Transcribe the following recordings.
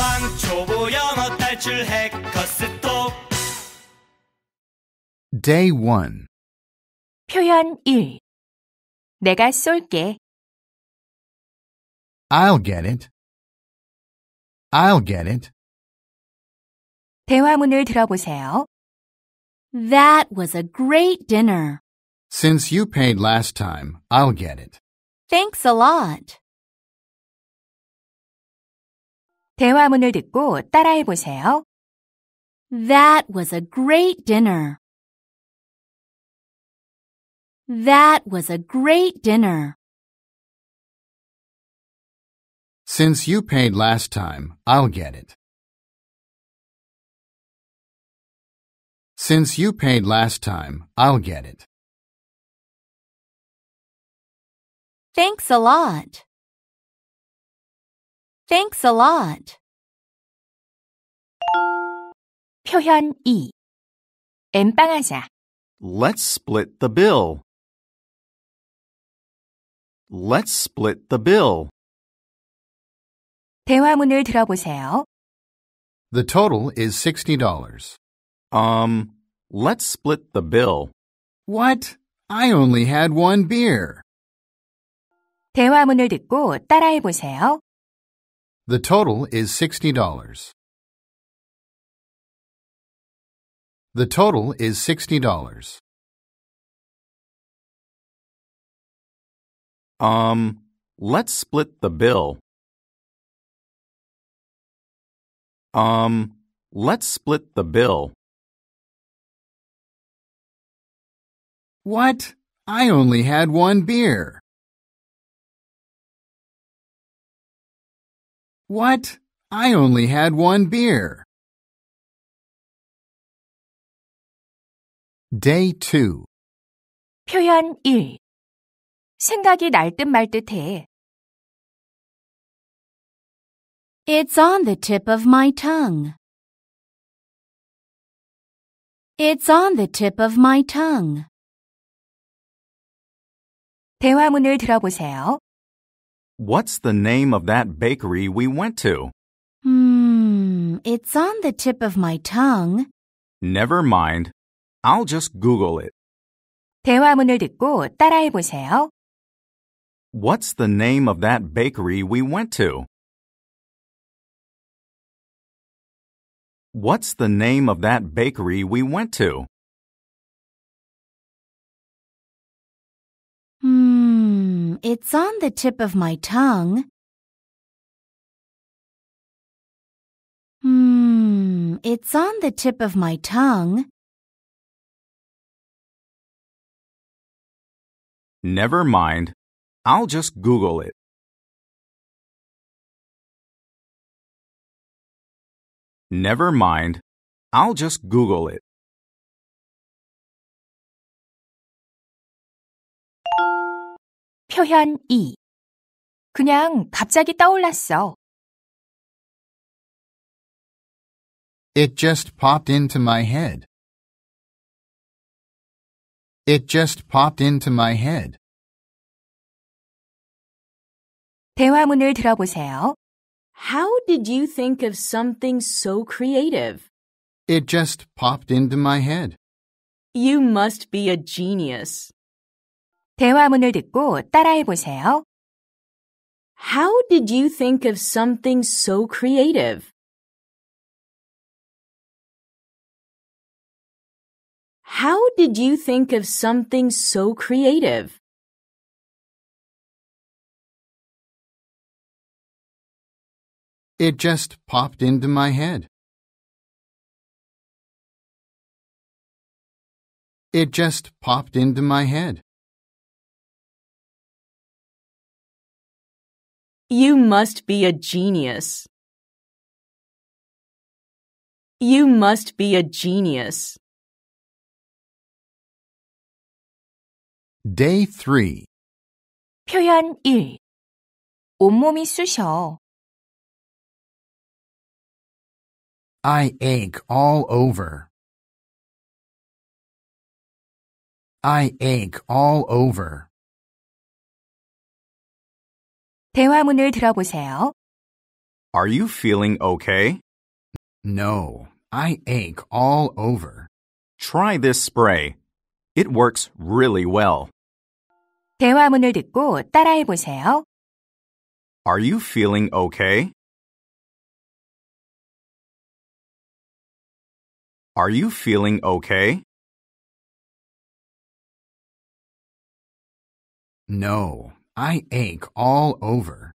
도망 초보 영어 탈출 해커스톡 Day 1 표현 1 내가 쏠게 I'll get it. I'll get it. 대화문을 들어보세요. That was a great dinner. Since you paid last time, I'll get it. Thanks a lot. 대화문을 듣고 따라해 보세요. That was a great dinner. That was a great dinner. Since you paid last time, I'll get it. Since you paid last time, I'll get it. Thanks a lot. Thanks a lot. 표현 2. 엠빵하자. Let's split the bill. Let's split the bill. 대화문을 들어보세요. The total is $60. Um, let's split the bill. What? I only had one beer. 대화문을 듣고 따라해 보세요. The total is $60. The total is $60. Um, let's split the bill. Um, let's split the bill. What? I only had one beer. What? I only had one beer. Day 2 표현 1 생각이 날듯말 듯해. It's on the tip of my tongue. It's on the tip of my tongue. 대화문을 들어보세요. What's the name of that bakery we went to? Hmm, it's on the tip of my tongue. Never mind. I'll just Google it. 대화문을 듣고 따라해 보세요. What's the name of that bakery we went to? What's the name of that bakery we went to? Hmm. Hmm, it's on the tip of my tongue. Hmm, it's on the tip of my tongue. Never mind. I'll just Google it. Never mind. I'll just Google it. 표현 2. 그냥 갑자기 떠올랐어. It just popped into my head. It just popped into my head. 대화문을 들어보세요. How did you think of something so creative? It just popped into my head. You must be a genius. 대화문을 듣고 따라해 보세요. How did you think of something so creative? How did you think of something so creative? It just popped into my head. It just popped into my head. You must be a genius. You must be a genius. Day 3 표현 1 온몸이 쑤셔. I ache all over. I ache all over. 대화문을 들어보세요. Are you feeling okay? No, I ache all over. Try this spray. It works really well. 대화문을 듣고 따라해 보세요. Are you feeling okay? Are you feeling okay? No, I ache all over.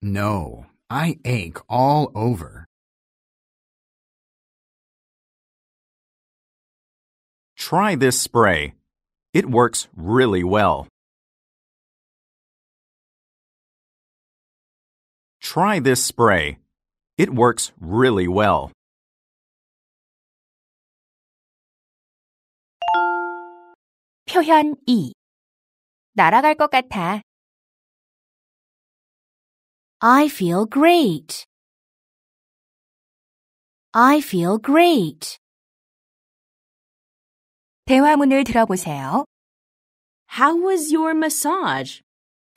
No, I ache all over. Try this spray. It works really well. Try this spray. It works really well. 표현 2. 날아갈 것 같아. I feel great. I feel great. 대화문을 들어보세요. How was your massage?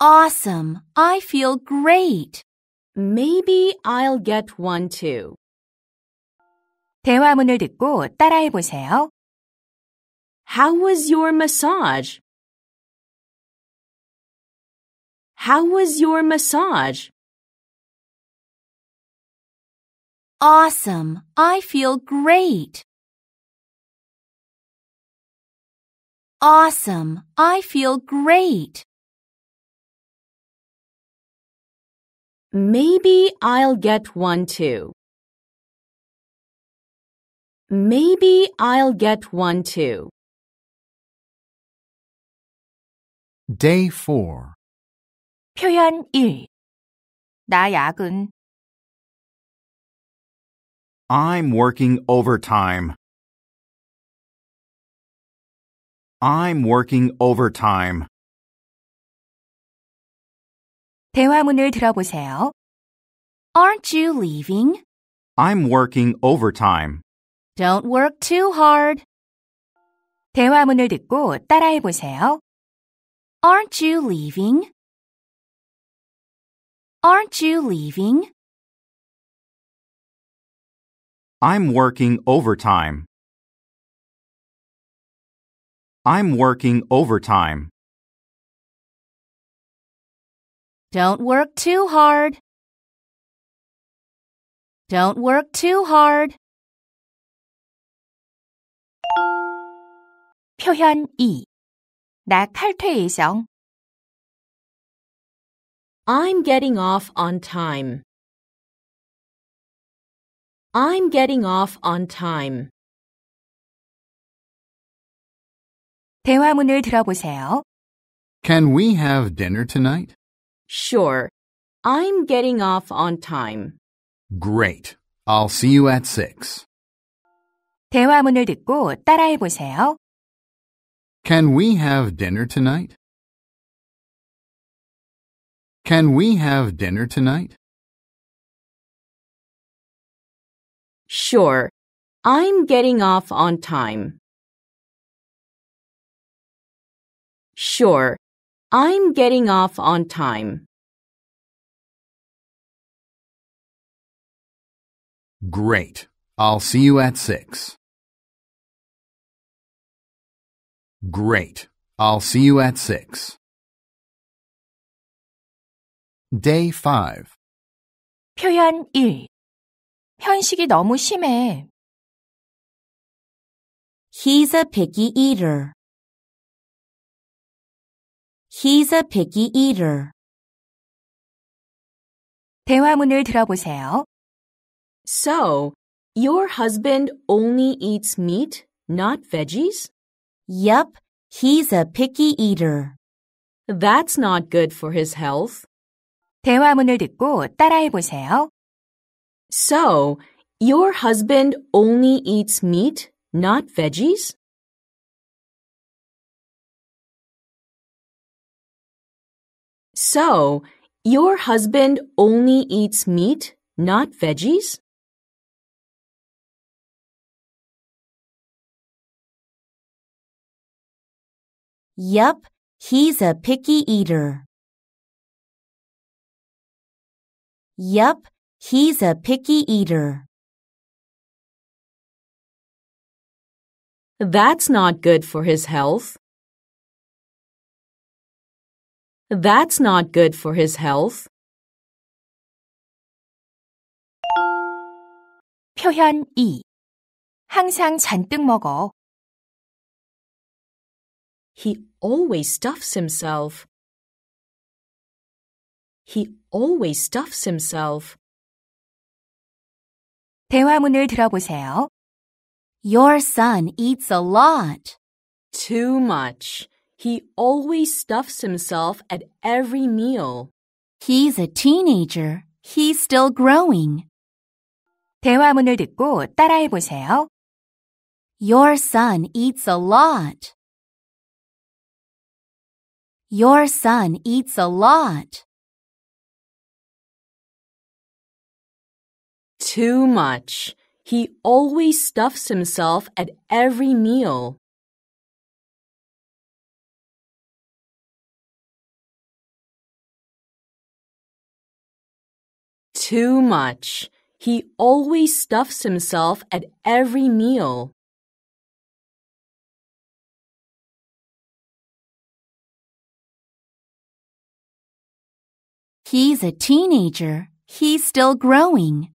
Awesome. I feel great. Maybe I'll get one too. 대화문을 듣고 따라해 보세요. How was your massage? How was your massage? Awesome. I feel great. Awesome. I feel great. Maybe I'll get one too. Maybe I'll get one too. Day 4 표현 1. 나 야근. I'm working overtime. I'm working overtime. 대화문을 들어보세요. Aren't you leaving? I'm working overtime. Don't work too hard. 대화문을 듣고 따라해보세요. Aren't you leaving? Aren't you leaving? I'm working overtime. I'm working overtime. Don't work too hard. Don't work too hard. 표현 2 나 예정. I'm getting off on time. I'm getting off on time. 대화문을 들어보세요. Can we have dinner tonight? Sure. I'm getting off on time. Great. I'll see you at 6. 대화문을 듣고 따라해 보세요. Can we have dinner tonight? Can we have dinner tonight? Sure. I'm getting off on time. Sure. I'm getting off on time. Great. I'll see you at six. Great. I'll see you at 6. Day 5 표현 1. 편식이 너무 심해. He's a picky eater. He's a picky eater. 대화문을 들어보세요. So, your husband only eats meat, not veggies? Yup, he's a picky eater. That's not good for his health. 대화문을 듣고 따라해 보세요. So, your husband only eats meat, not veggies? So, your husband only eats meat, not veggies? Yup, he's a picky eater. Yup, he's a picky eater. That's not good for his health. That's not good for his health. 표현 2. 항상 잔뜩 먹어. He always stuffs himself. He always stuffs himself. 대화문을 들어보세요. Your son eats a lot. Too much. He always stuffs himself at every meal. He's a teenager. He's still growing. 대화문을 듣고 따라해보세요. Your son eats a lot. Your son eats a lot. Too much. He always stuffs himself at every meal. Too much. He always stuffs himself at every meal. He's a teenager. He's still growing.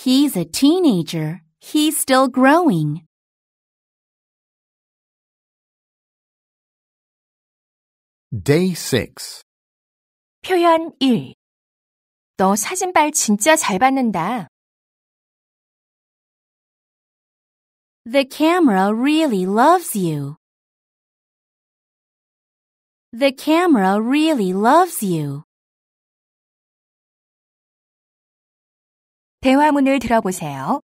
He's a teenager. He's still growing. Day 6 표현 1. 너 사진발 진짜 잘 받는다. The camera really loves you. The camera really loves you. 대화문을 들어보세요.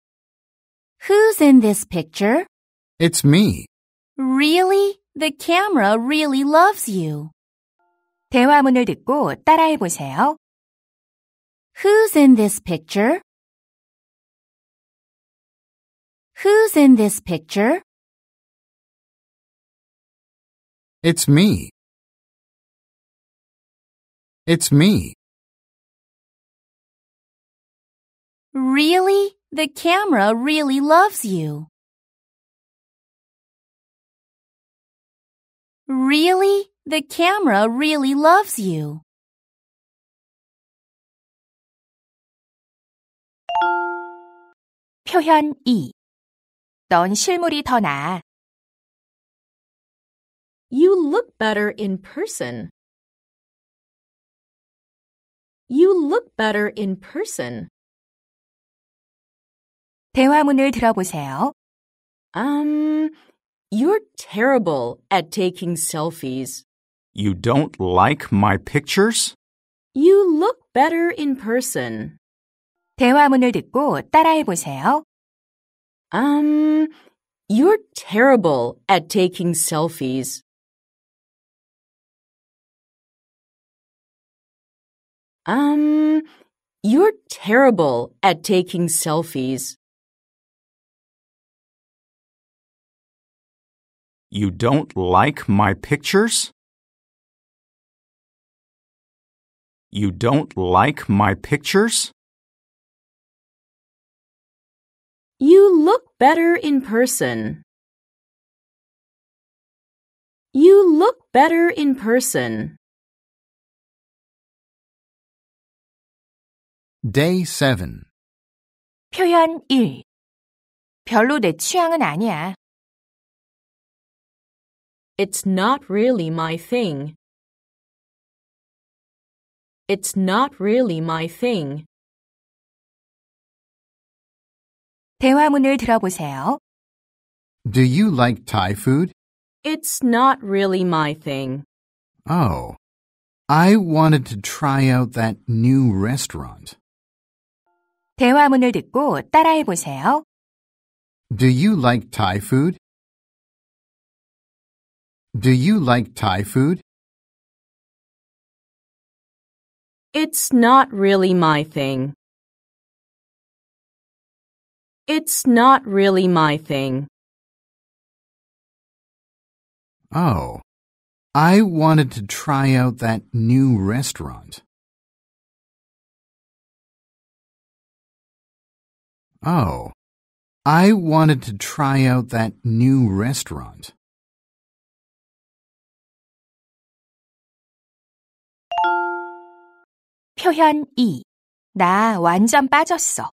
Who's in this picture? It's me. Really? The camera really loves you. 대화문을 듣고 따라해 보세요. Who's in this picture? Who's in this picture? It's me. It's me. Really? The camera really loves you. Really? The camera really loves you. 표현 넌 실물이 더 나아. You look better in person. You look better in person. 대화문을 들어보세요. Um, you're terrible at taking selfies. You don't like my pictures? You look better in person. 대화문을 듣고 따라해보세요. Um, you're terrible at taking selfies. Um, you're terrible at taking selfies. You don't like my pictures? You don't like my pictures? You look better in person. You look better in person. Day 7 표현 1 별로 내 취향은 아니야. It's not really my thing. It's not really my thing. 대화문을 들어보세요. Do you like Thai food? It's not really my thing. Oh. I wanted to try out that new restaurant. 대화문을 듣고 따라해 보세요. Do you like Thai food? Do you like Thai food? It's not really my thing. It's not really my thing. Oh, I wanted to try out that new restaurant. Oh, I wanted to try out that new restaurant. 표현 2. 나 완전 빠졌어.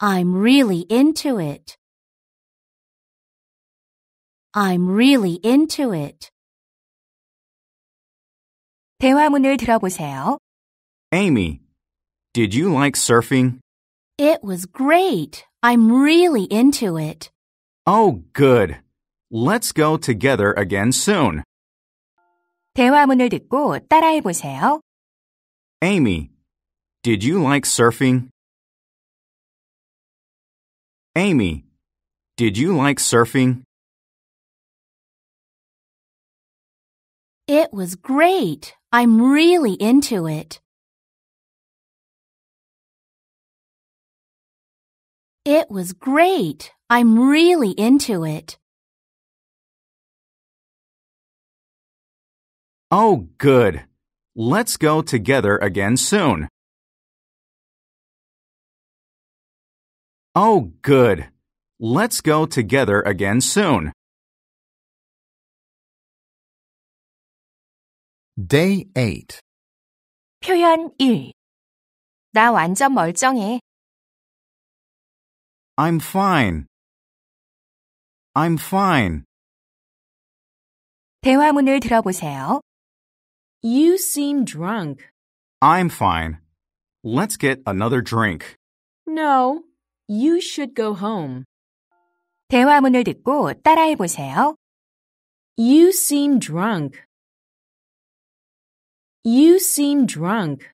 I'm really into it. I'm really into it. 대화문을 들어보세요. Amy, did you like surfing? It was great. I'm really into it. Oh, good. Let's go together again soon. 대화문을 듣고 따라해 보세요. Amy, did you like surfing? Amy, did you like surfing? It was great. I'm really into it. It was great. I'm really into it. Oh, good. Let's go together again soon. Oh, good. Let's go together again soon. Day 8 표현 1. 나 완전 멀쩡해. I'm fine. I'm fine. 대화문을 들어보세요. You seem drunk. I'm fine. Let's get another drink. No, you should go home. 대화문을 듣고 따라해보세요. You seem drunk. You seem drunk.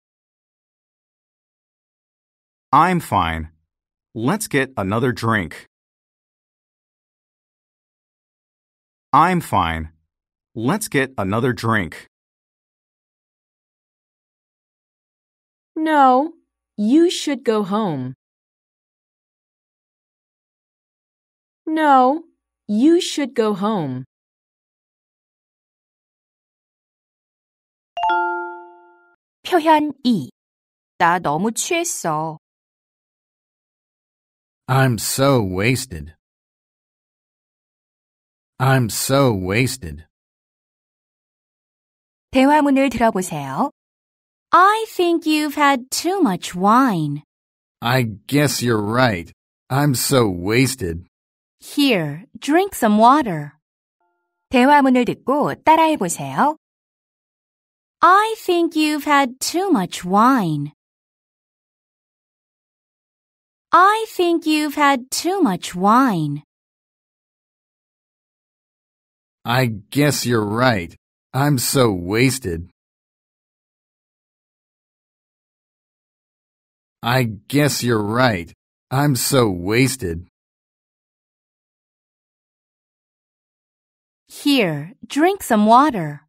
I'm fine. Let's get another drink. I'm fine. Let's get another drink. No, you should go home. No, you should go home. 표현 나 너무 취했어. I'm so wasted. I'm so wasted. 대화문을 들어보세요. I think you've had too much wine. I guess you're right. I'm so wasted. Here, drink some water. 대화문을 듣고 따라해 보세요. I think you've had too much wine. I think you've had too much wine. I guess you're right. I'm so wasted. I guess you're right. I'm so wasted. Here, drink some water.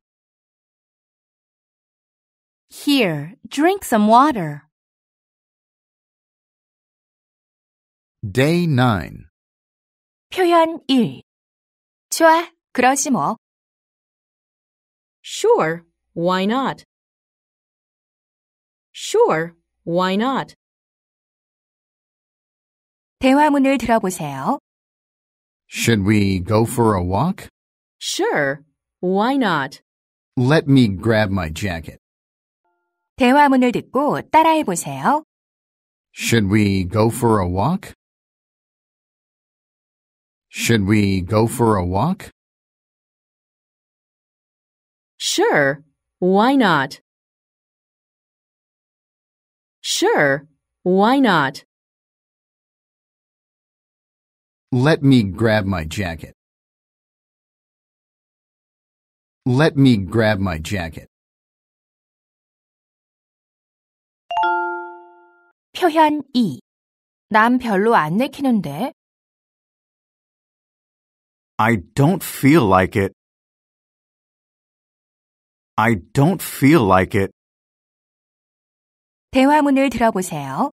Here, drink some water. Day 9 표현 1 좋아, 그러지 뭐. Sure, why not? Sure, why not? 대화문을 들어보세요. Should we go for a walk? Sure, why not? Let me grab my jacket. 대화문을 듣고 따라해 보세요. Should we go for a walk? Should we go for a walk? Sure, why not? Sure, why not? Let me grab my jacket. Let me grab my jacket. 표현 2. 난 별로 안 내키는데. I don't feel like it. I don't feel like it. 대화문을 들어보세요.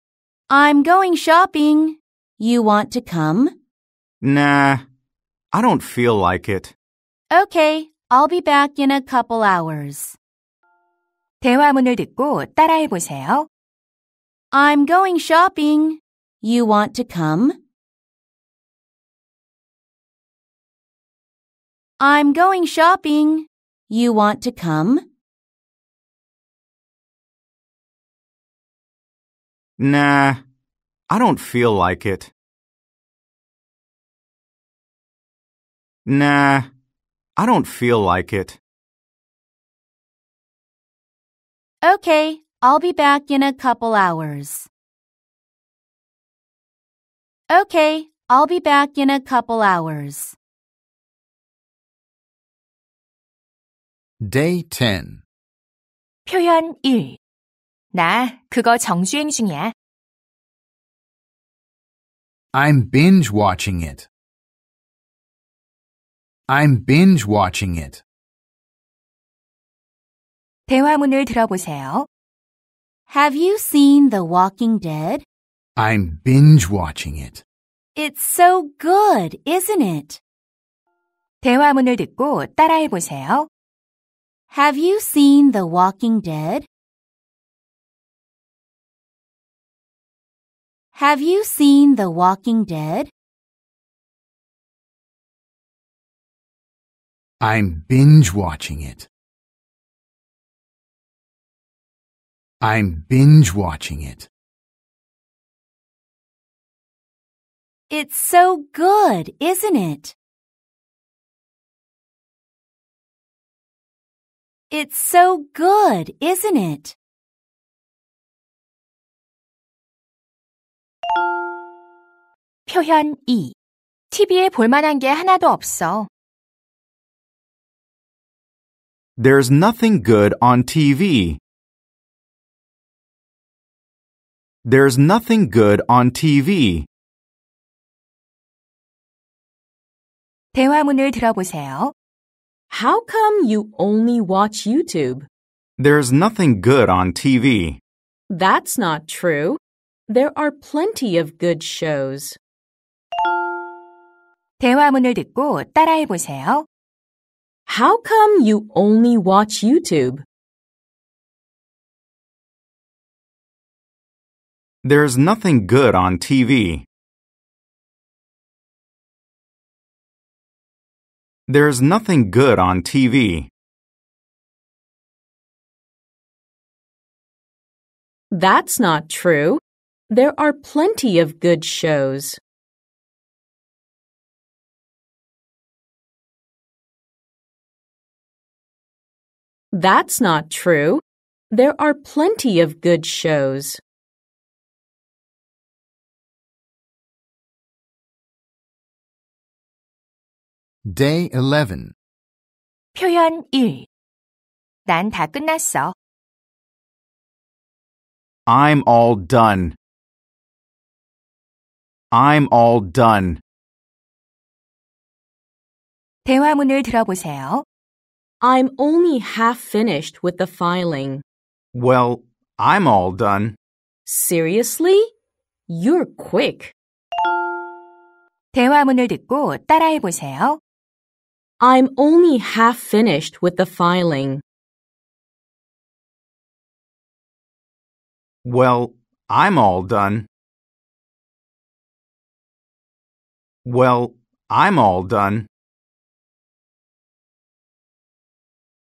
I'm going shopping. You want to come? Nah, I don't feel like it. Okay, I'll be back in a couple hours. 대화문을 듣고 보세요. I'm going shopping. You want to come? I'm going shopping. You want to come? Nah, I don't feel like it. Nah, I don't feel like it. Okay, I'll be back in a couple hours. Okay, I'll be back in a couple hours. Day 10 표현 1. 나 그거 정주행 중이야. I'm binge watching it. I'm binge watching it. 대화문을 들어보세요. Have you seen The Walking Dead? I'm binge watching it. It's so good, isn't it? 대화문을 듣고 따라해 보세요. Have you seen The Walking Dead? Have you seen The Walking Dead? I'm binge watching it. I'm binge watching it. It's so good, isn't it? It's so good, isn't it? 표현 2. TV에 볼 만한 게 하나도 없어. There's nothing good on TV. There's nothing good on TV. 대화문을 들어보세요. How come you only watch YouTube? There's nothing good on TV. That's not true. There are plenty of good shows. 대화문을 듣고 따라해 보세요. How come you only watch YouTube? There's nothing good on TV. There's nothing good on TV. That's not true. There are plenty of good shows. That's not true. There are plenty of good shows. Day 11. 표현 1. 난 다 끝났어. I'm all done. I'm all done. 대화문을 들어보세요. I'm only half finished with the filing. Well, I'm all done. Seriously? You're quick. 대화문을 듣고 따라해 보세요. I'm only half finished with the filing. Well, I'm all done. Well, I'm all done.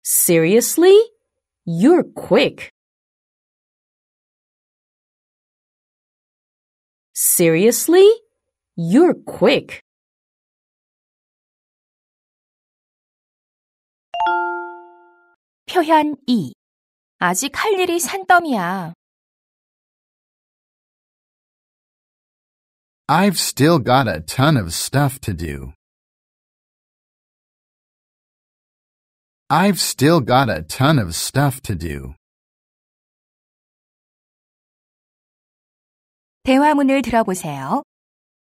Seriously? You're quick. Seriously? You're quick. 표현 2. 아직 할 일이 산더미야. I've still got a ton of stuff to do. I've still got a ton of stuff to do. 대화문을 들어보세요.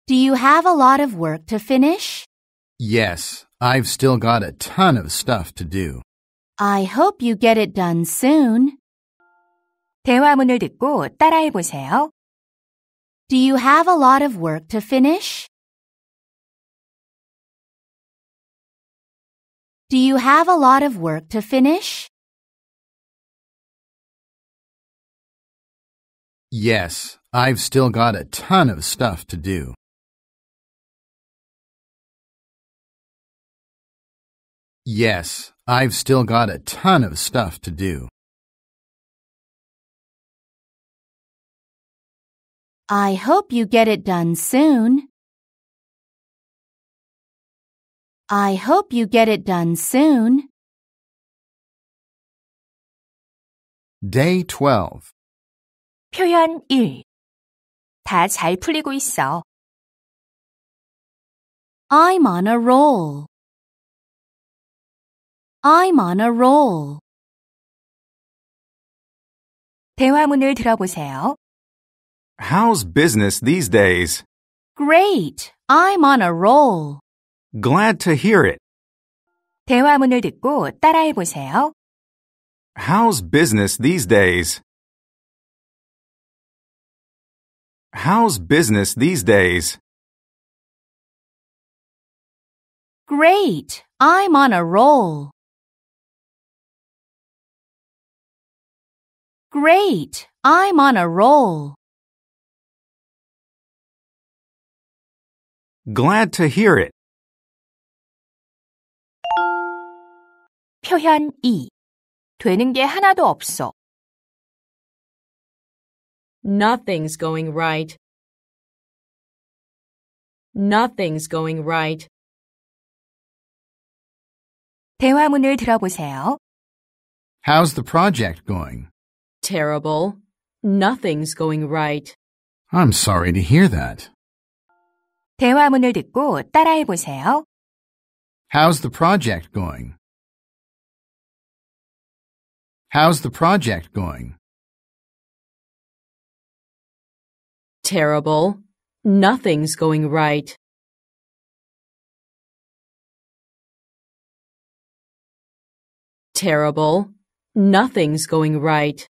Do you have a lot of work to finish? Yes, I've still got a ton of stuff to do. I hope you get it done soon. 대화문을 듣고 따라해 보세요. Do you have a lot of work to finish? Do you have a lot of work to finish? Yes, I've still got a ton of stuff to do. Yes, I've still got a ton of stuff to do. I hope you get it done soon. I hope you get it done soon. Day 12 표현 1. 다 잘 풀리고 있어. I'm on a roll. I'm on a roll. 대화문을 들어보세요. How's business these days? Great. I'm on a roll. Glad to hear it. 대화문을 듣고 따라해보세요. How's business these days? How's business these days? Great. I'm on a roll. Great! I'm on a roll. Glad to hear it. 표현 2. 되는 게 하나도 없어. Nothing's going right. Nothing's going right. 대화문을 들어보세요. How's the project going? terrible. Nothing's going right. I'm sorry to hear that. 대화문을 듣고 따라해 보세요. How's the project going? How's the project going? Terrible. Nothing's going right. Terrible. Nothing's going right.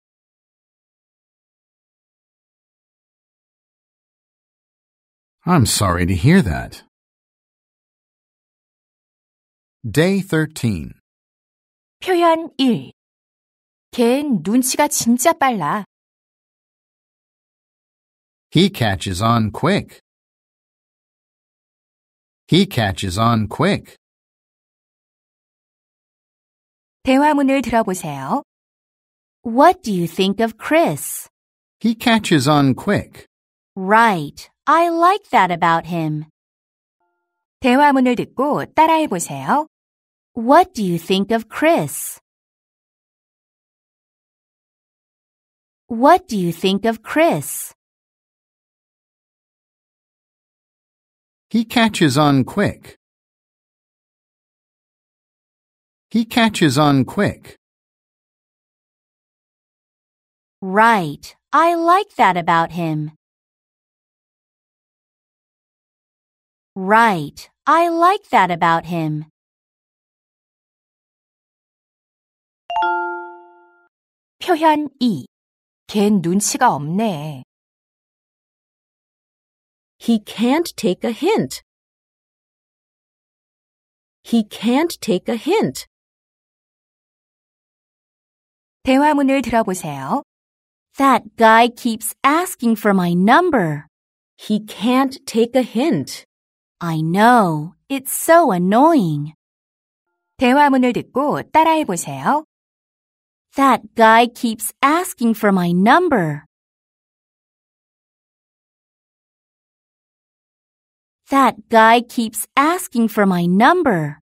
I'm sorry to hear that. Day 13 표현 1. 걘 눈치가 진짜 빨라. He catches on quick. He catches on quick. 대화문을 들어보세요. What do you think of Chris? He catches on quick. Right. I like that about him. 대화문을 듣고 따라해 보세요. What do you think of Chris? What do you think of Chris? He catches on quick. He catches on quick. Right. I like that about him. Right. I like that about him. He can't take a hint. He can't take a hint. 대화문을 들어보세요. That guy keeps asking for my number. He can't take a hint. I know. It's so annoying. 대화문을 듣고 따라해 보세요. That guy keeps asking for my number. That guy keeps asking for my number.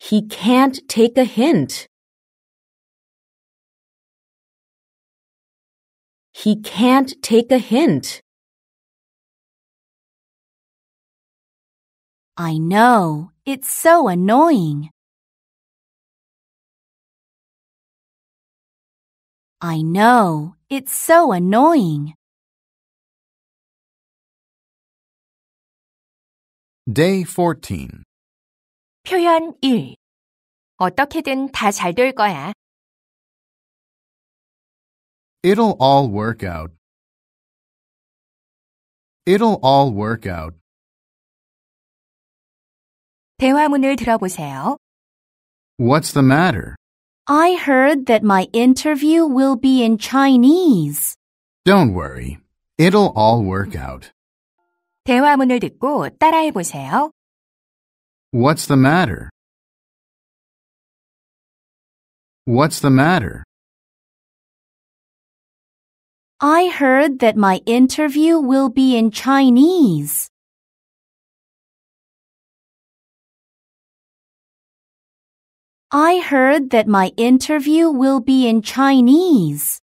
He can't take a hint. He can't take a hint. I know, it's so annoying. I know, it's so annoying. Day 14 표현 1. 어떻게든 다 잘 될 거야. It'll all work out. It'll all work out. 대화문을 들어보세요. What's the matter? I heard that my interview will be in Chinese. Don't worry. It'll all work out. 대화문을 듣고 따라해 보세요. What's the matter? What's the matter? I heard that my interview will be in Chinese. I heard that my interview will be in Chinese.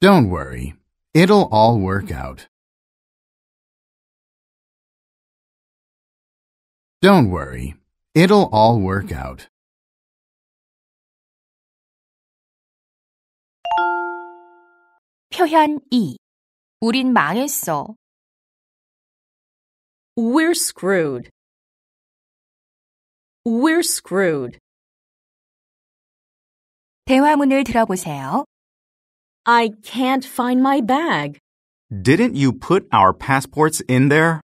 Don't worry. It'll all work out. Don't worry. It'll all work out. 표현 2. 우린 망했어. We're screwed. We're screwed. 대화문을 들어보세요. I can't find my bag. Didn't you put our passports in there?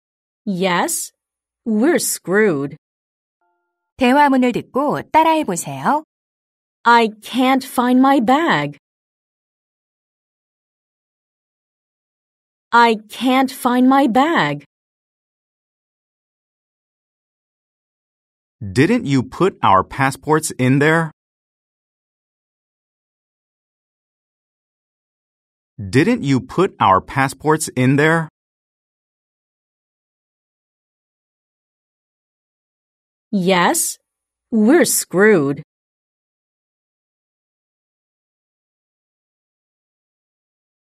Yes. We're screwed. 대화문을 듣고 따라해 보세요. I can't find my bag. I can't find my bag. Didn't you put our passports in there? Didn't you put our passports in there? Yes, we're screwed.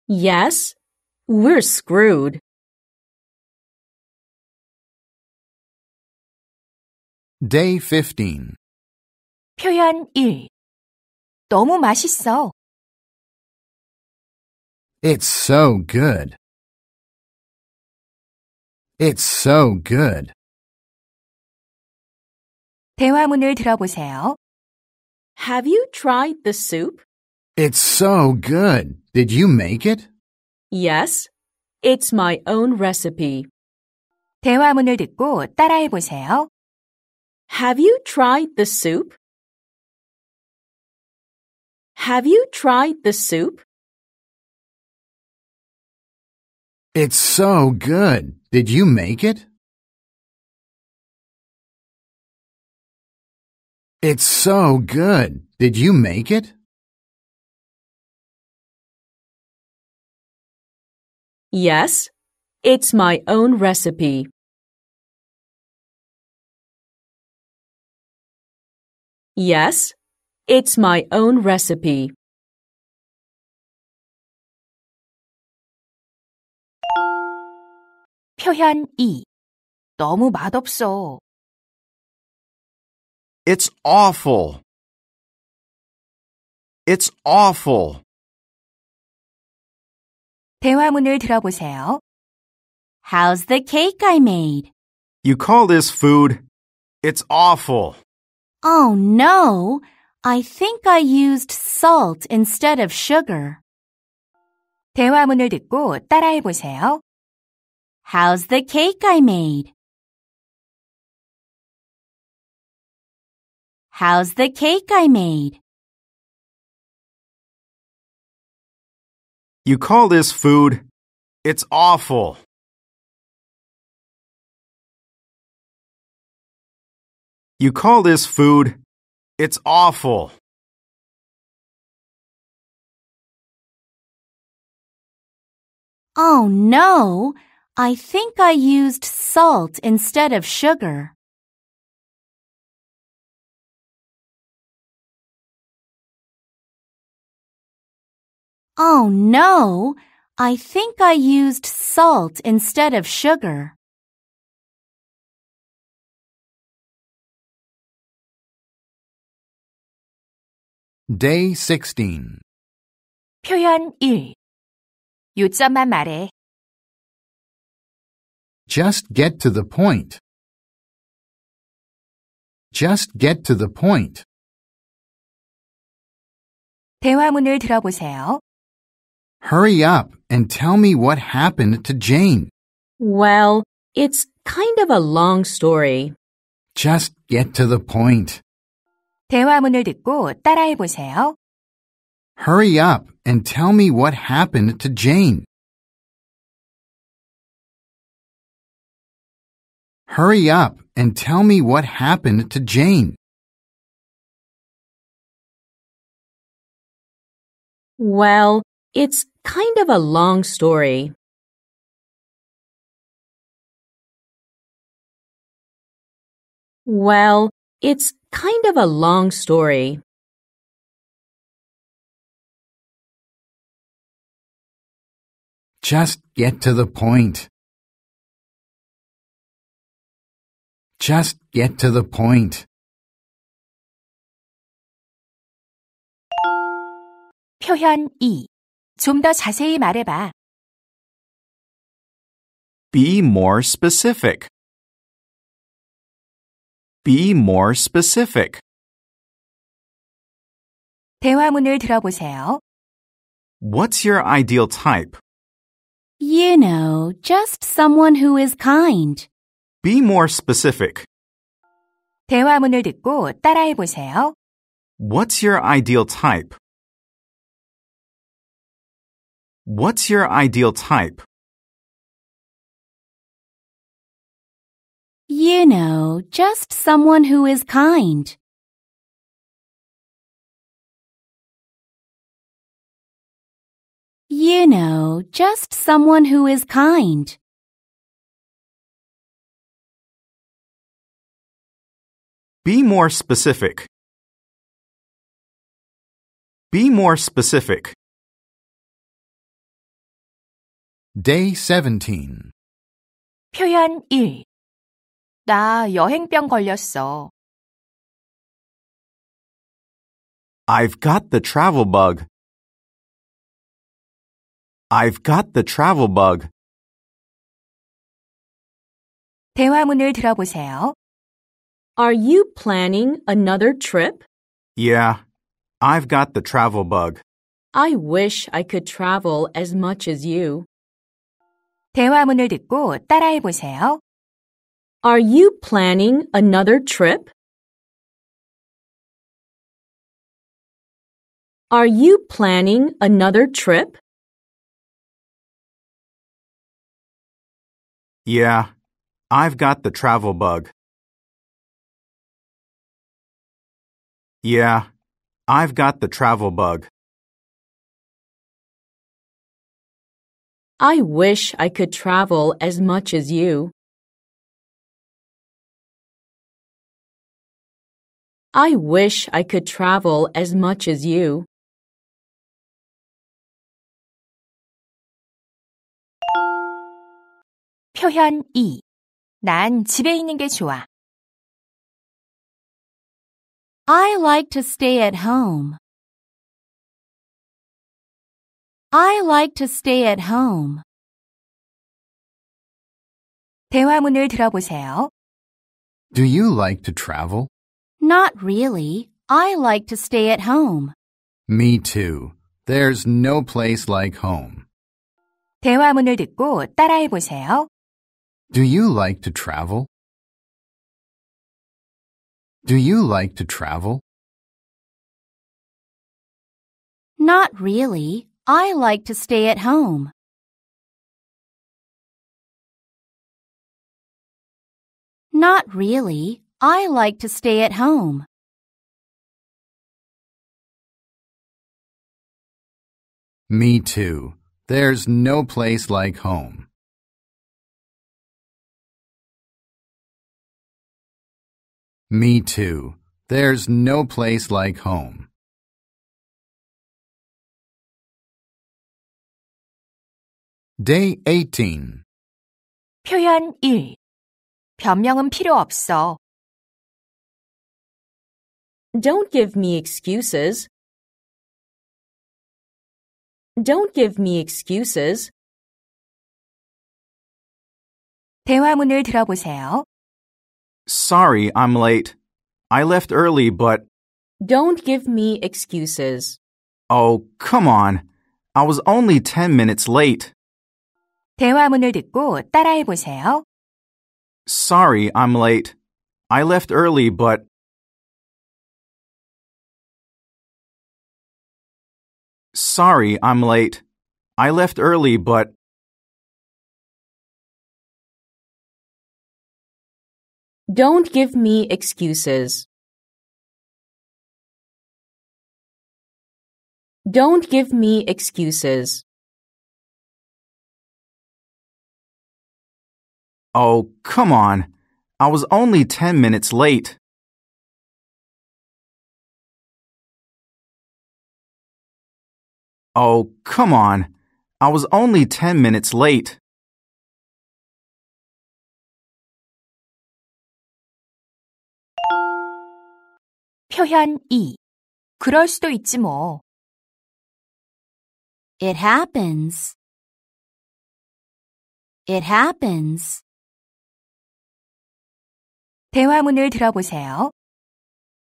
Yes, we're screwed. Day 15. 표현 1. 너무 맛있어. It's so good. It's so good. 대화문을 들어보세요. Have you tried the soup? It's so good. Did you make it? Yes, it's my own recipe. 대화문을 듣고 따라해 보세요. Have you tried the soup? Have you tried the soup? It's so good. Did you make it? It's so good. Did you make it? Yes, it's my own recipe. Yes, it's my own recipe. 표현 너무 맛없어. It's awful. It's awful. 대화문을 들어보세요. How's the cake I made? You call this food? It's awful. Oh no! I think I used salt instead of sugar. 대화문을 듣고 따라해보세요. How's the cake I made? How's the cake I made? You call this food? It's awful. You call this food? It's awful. Oh no, I think I used salt instead of sugar. Oh no! I think I used salt instead of sugar. Day 16 표현 1 요점만 말해. Just get to the point. Just get to the point. 대화문을 들어보세요. Hurry up and tell me what happened to Jane. Well, it's kind of a long story. Just get to the point. 대화문을 듣고 따라해 보세요. Hurry up and tell me what happened to Jane. Hurry up and tell me what happened to Jane. Well, it's kind of a long story. Well, it's kind of a long story. Just get to the point. Just get to the point. 표현 2좀 자세히 말해봐. Be more specific. Be more specific. 대화문을 들어보세요. What's your ideal type? You know, just someone who is kind. Be more specific. 대화문을 듣고 따라해보세요. What's your ideal type? What's your ideal type? You know, just someone who is kind. You know, just someone who is kind. Be more specific. Be more specific. Day 17. 표현 1. 나 여행병 걸렸어. I've got the travel bug. I've got the travel bug. 대화문을 들어보세요. Are you planning another trip? Yeah, I've got the travel bug. I wish I could travel as much as you. 대화문을 듣고 따라해 보세요. Are you planning another trip? Are you planning another trip? Yeah, I've got the travel bug. Yeah, I've got the travel bug. I wish I could travel as much as you. I wish I could travel as much as you. 표현 2. 난 집에 있는 게 좋아. I like to stay at home. I like to stay at home. 대화문을 들어보세요. Do you like to travel? Not really. I like to stay at home. Me too. There's no place like home. 대화문을 듣고 따라해 보세요. Do you like to travel? Do you like to travel? Not really. I like to stay at home. Not really. I like to stay at home. Me too. There's no place like home. Me too. There's no place like home. Day 18. 표현 1. 변명은 필요 없어. Don't give me excuses. Don't give me excuses. 대화문을 들어보세요. Sorry, I'm late. I left early, but Don't give me excuses. oh, come on. I was only 10 minutes late. 대화문을 듣고 따라해 보세요. Sorry, I'm late. I left early, but Sorry, I'm late. I left early, but Don't give me excuses. Don't give me excuses. Oh, come on. I was only 10 minutes late. Oh, come on. I was only 10 minutes late. 표현 그럴 수도 있지 뭐. It happens. It happens. 대화문을 들어보세요.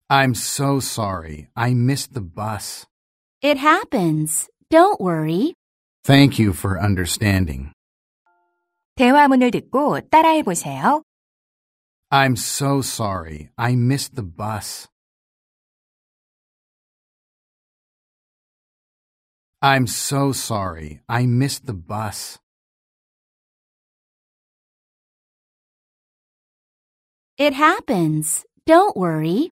I'm so sorry. I missed the bus. It happens. Don't worry. Thank you for understanding. 대화문을 듣고 따라해 보세요. I'm so sorry. I missed the bus. I'm so sorry. I missed the bus. It happens. Don't worry.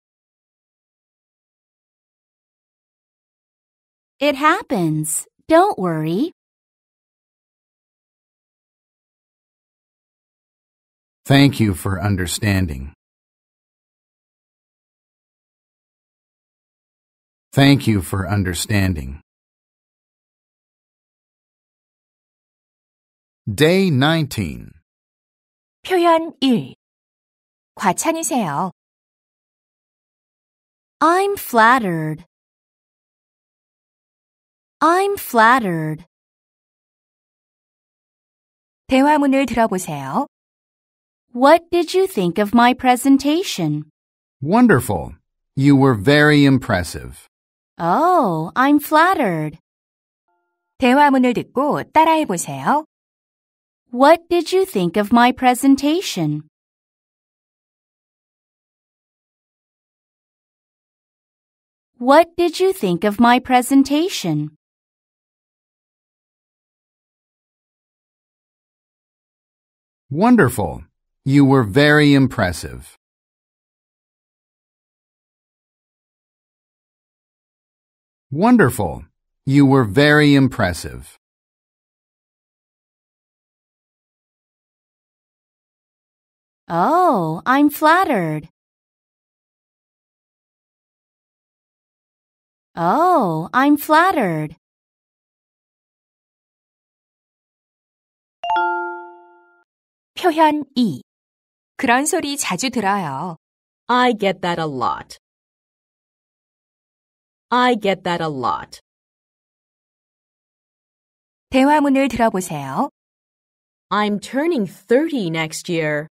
It happens. Don't worry. Thank you for understanding. Thank you for understanding. Day 19 표현 1 과찬이세요. I'm flattered. I'm flattered. 대화문을 들어보세요. What did you think of my presentation? Wonderful. You were very impressive. Oh, I'm flattered. 대화문을 듣고 따라해보세요. What did you think of my presentation? What did you think of my presentation? Wonderful. You were very impressive. Wonderful. You were very impressive. Oh, I'm flattered. Oh, I'm flattered. 표현 2. 그런 소리 자주 들어요. I get that a lot. I get that a lot. 대화문을 들어보세요. I'm turning 30 next year.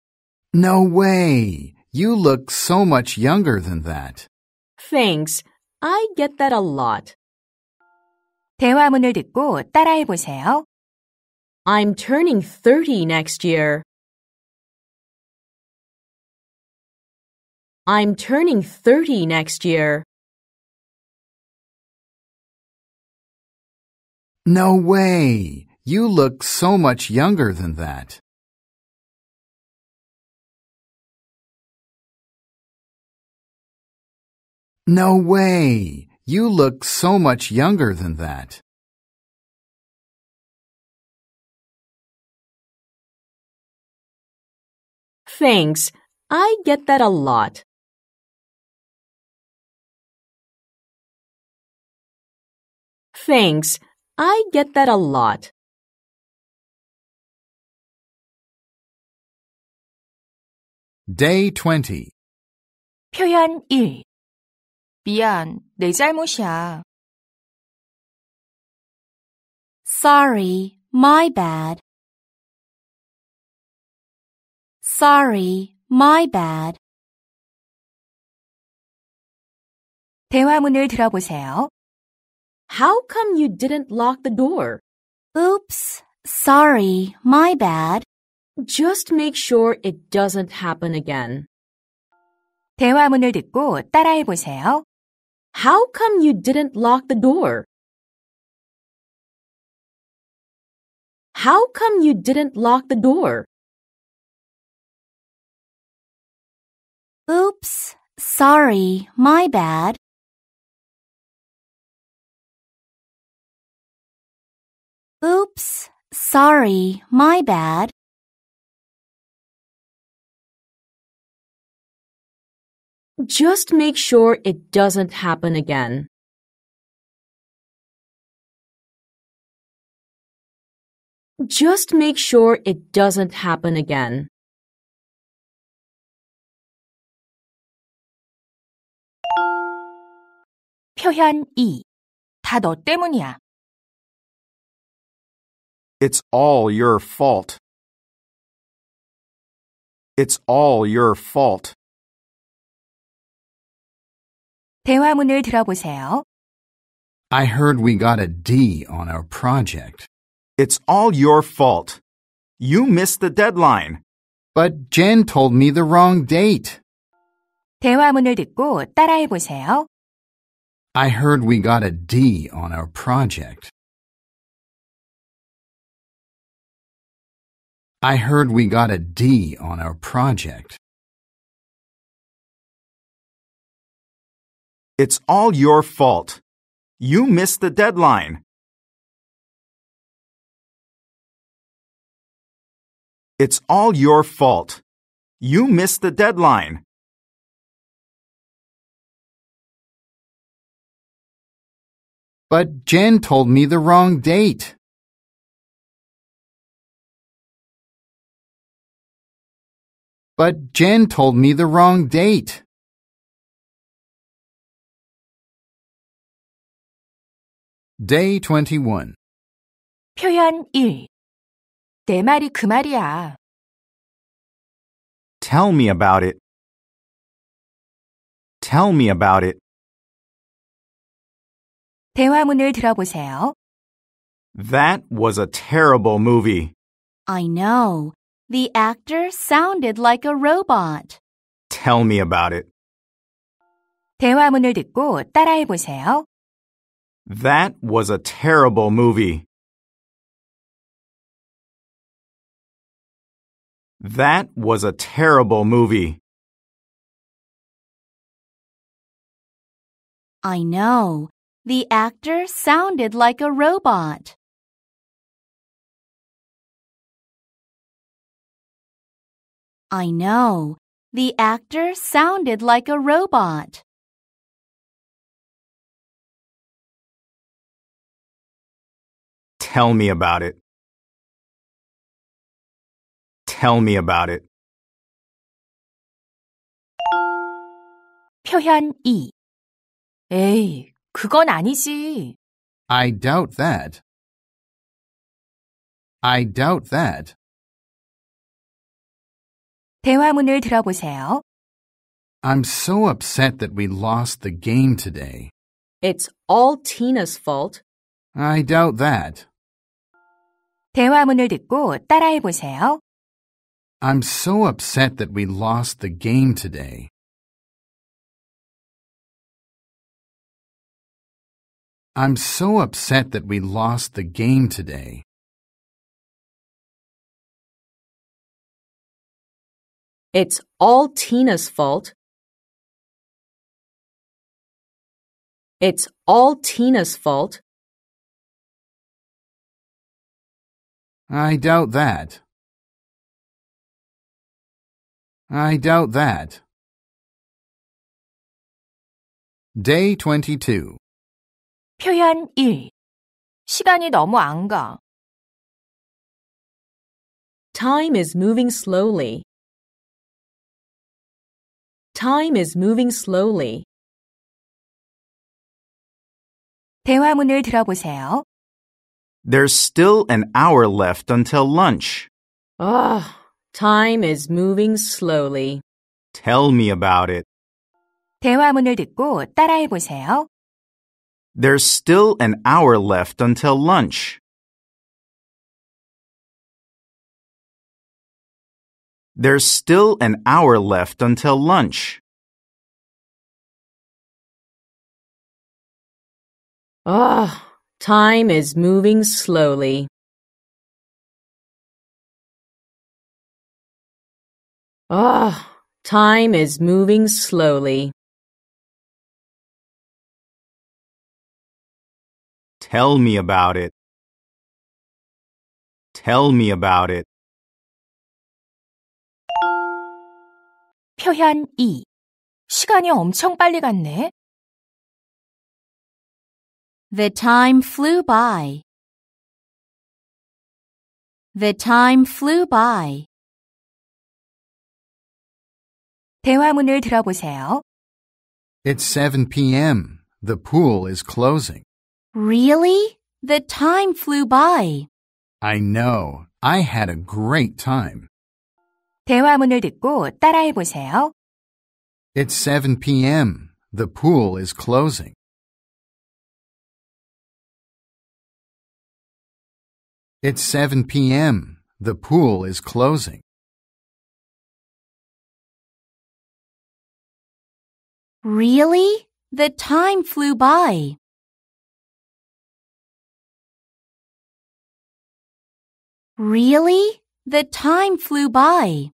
No way. You look so much younger than that. Thanks. I get that a lot. 대화문을 듣고 따라해 보세요. I'm turning 30 next year. I'm turning 30 next year. No way! You look so much younger than that. No way! You look so much younger than that. Thanks. I get that a lot. Thanks. I get that a lot. Day 20 표현 1 미안, 내 잘못이야. Sorry, my bad. Sorry, my bad. 대화문을 들어보세요. How come you didn't lock the door? Oops, sorry, my bad. Just make sure it doesn't happen again. 대화문을 듣고 따라해 보세요. How come you didn't lock the door? How come you didn't lock the door? Oops, sorry, my bad. Oops, sorry, my bad. Just make sure it doesn't happen again. Just make sure it doesn't happen again. 표현 다너 때문이야. It's all your fault. It's all your fault. 대화문을 들어보세요. I heard we got a D on our project. It's all your fault. You missed the deadline. But Jen told me the wrong date. 대화문을 듣고 따라해보세요. I heard we got a D on our project. I heard we got a D on our project. It's all your fault. You missed the deadline. It's all your fault. You missed the deadline. But Jen told me the wrong date. But Jen told me the wrong date. Day 21. 표현 1. 내 말이 그 말이야. Tell me about it. Tell me about it. 대화문을 들어보세요. That was a terrible movie. I know. The actor sounded like a robot. Tell me about it. 대화문을 듣고 따라해 보세요. That was a terrible movie. That was a terrible movie. I know. The actor sounded like a robot. I know. The actor sounded like a robot. Tell me about it. Tell me about it. 표현 2. 에이, 그건 아니지. I doubt that. I doubt that. 대화문을 들어보세요. I'm so upset that we lost the game today. It's all Tina's fault. I doubt that. 대화문을 듣고 따라해 보세요. I'm so upset that we lost the game today. I'm so upset that we lost the game today. It's all Tina's fault. It's all Tina's fault. I doubt that. I doubt that. Day 22. 표현 1. 시간이 너무 안 가. Time is moving slowly. Time is moving slowly. 대화문을 들어보세요. There's still an hour left until lunch. Ugh, oh, time is moving slowly. Tell me about it. 대화문을 듣고 따라해 보세요. There's still an hour left until lunch. There's still an hour left until lunch. Ugh, oh, Time is moving slowly. Ah, oh, time is moving slowly. Tell me about it. Tell me about it. 표현 2. 시간이 엄청 빨리 갔네. The time flew by. The time flew by. 대화문을 들어보세요. It's 7 p.m. The pool is closing. Really? The time flew by. I know. I had a great time. 대화문을 듣고 따라해 보세요. It's 7 p.m. The pool is closing. It's 7 p.m. The pool is closing. Really? The time flew by. Really? The time flew by.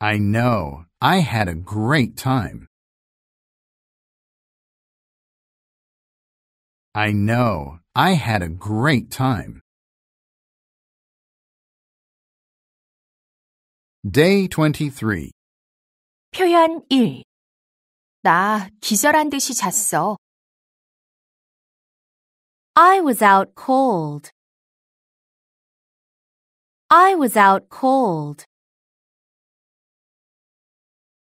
I know. I had a great time. I know. I had a great time. Day 23 표현 1. 나 기절한 듯이 잤어. I was out cold. I was out cold.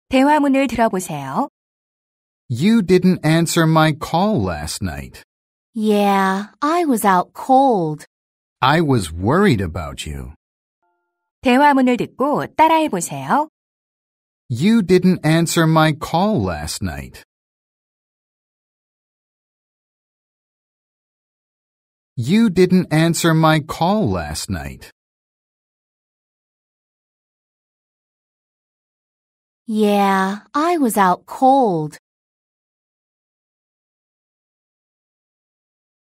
대화문을 들어보세요. You didn't answer my call last night. Yeah, I was out cold. I was worried about you. 대화문을 듣고 따라해 보세요. You didn't answer my call last night. You didn't answer my call last night. Yeah, I was out cold.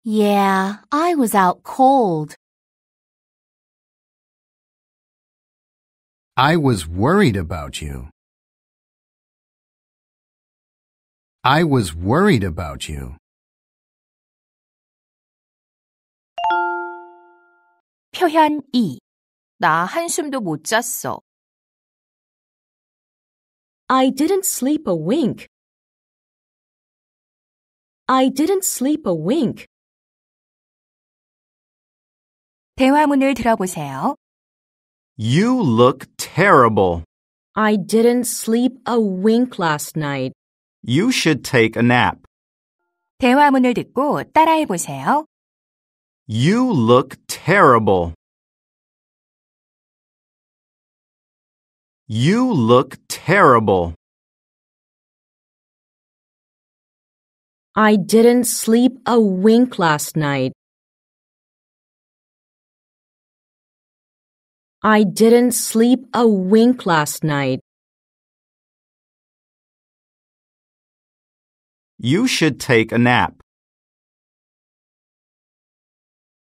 Yeah, I was out cold. I was worried about you. I was worried about you. 나 한숨도 못 잤어. I didn't sleep a wink. I didn't sleep a wink. 대화문을 들어보세요. You look terrible. I didn't sleep a wink last night. You should take a nap. 대화문을 듣고 따라해 보세요. You look terrible. You look terrible. I didn't sleep a wink last night. I didn't sleep a wink last night. You should take a nap.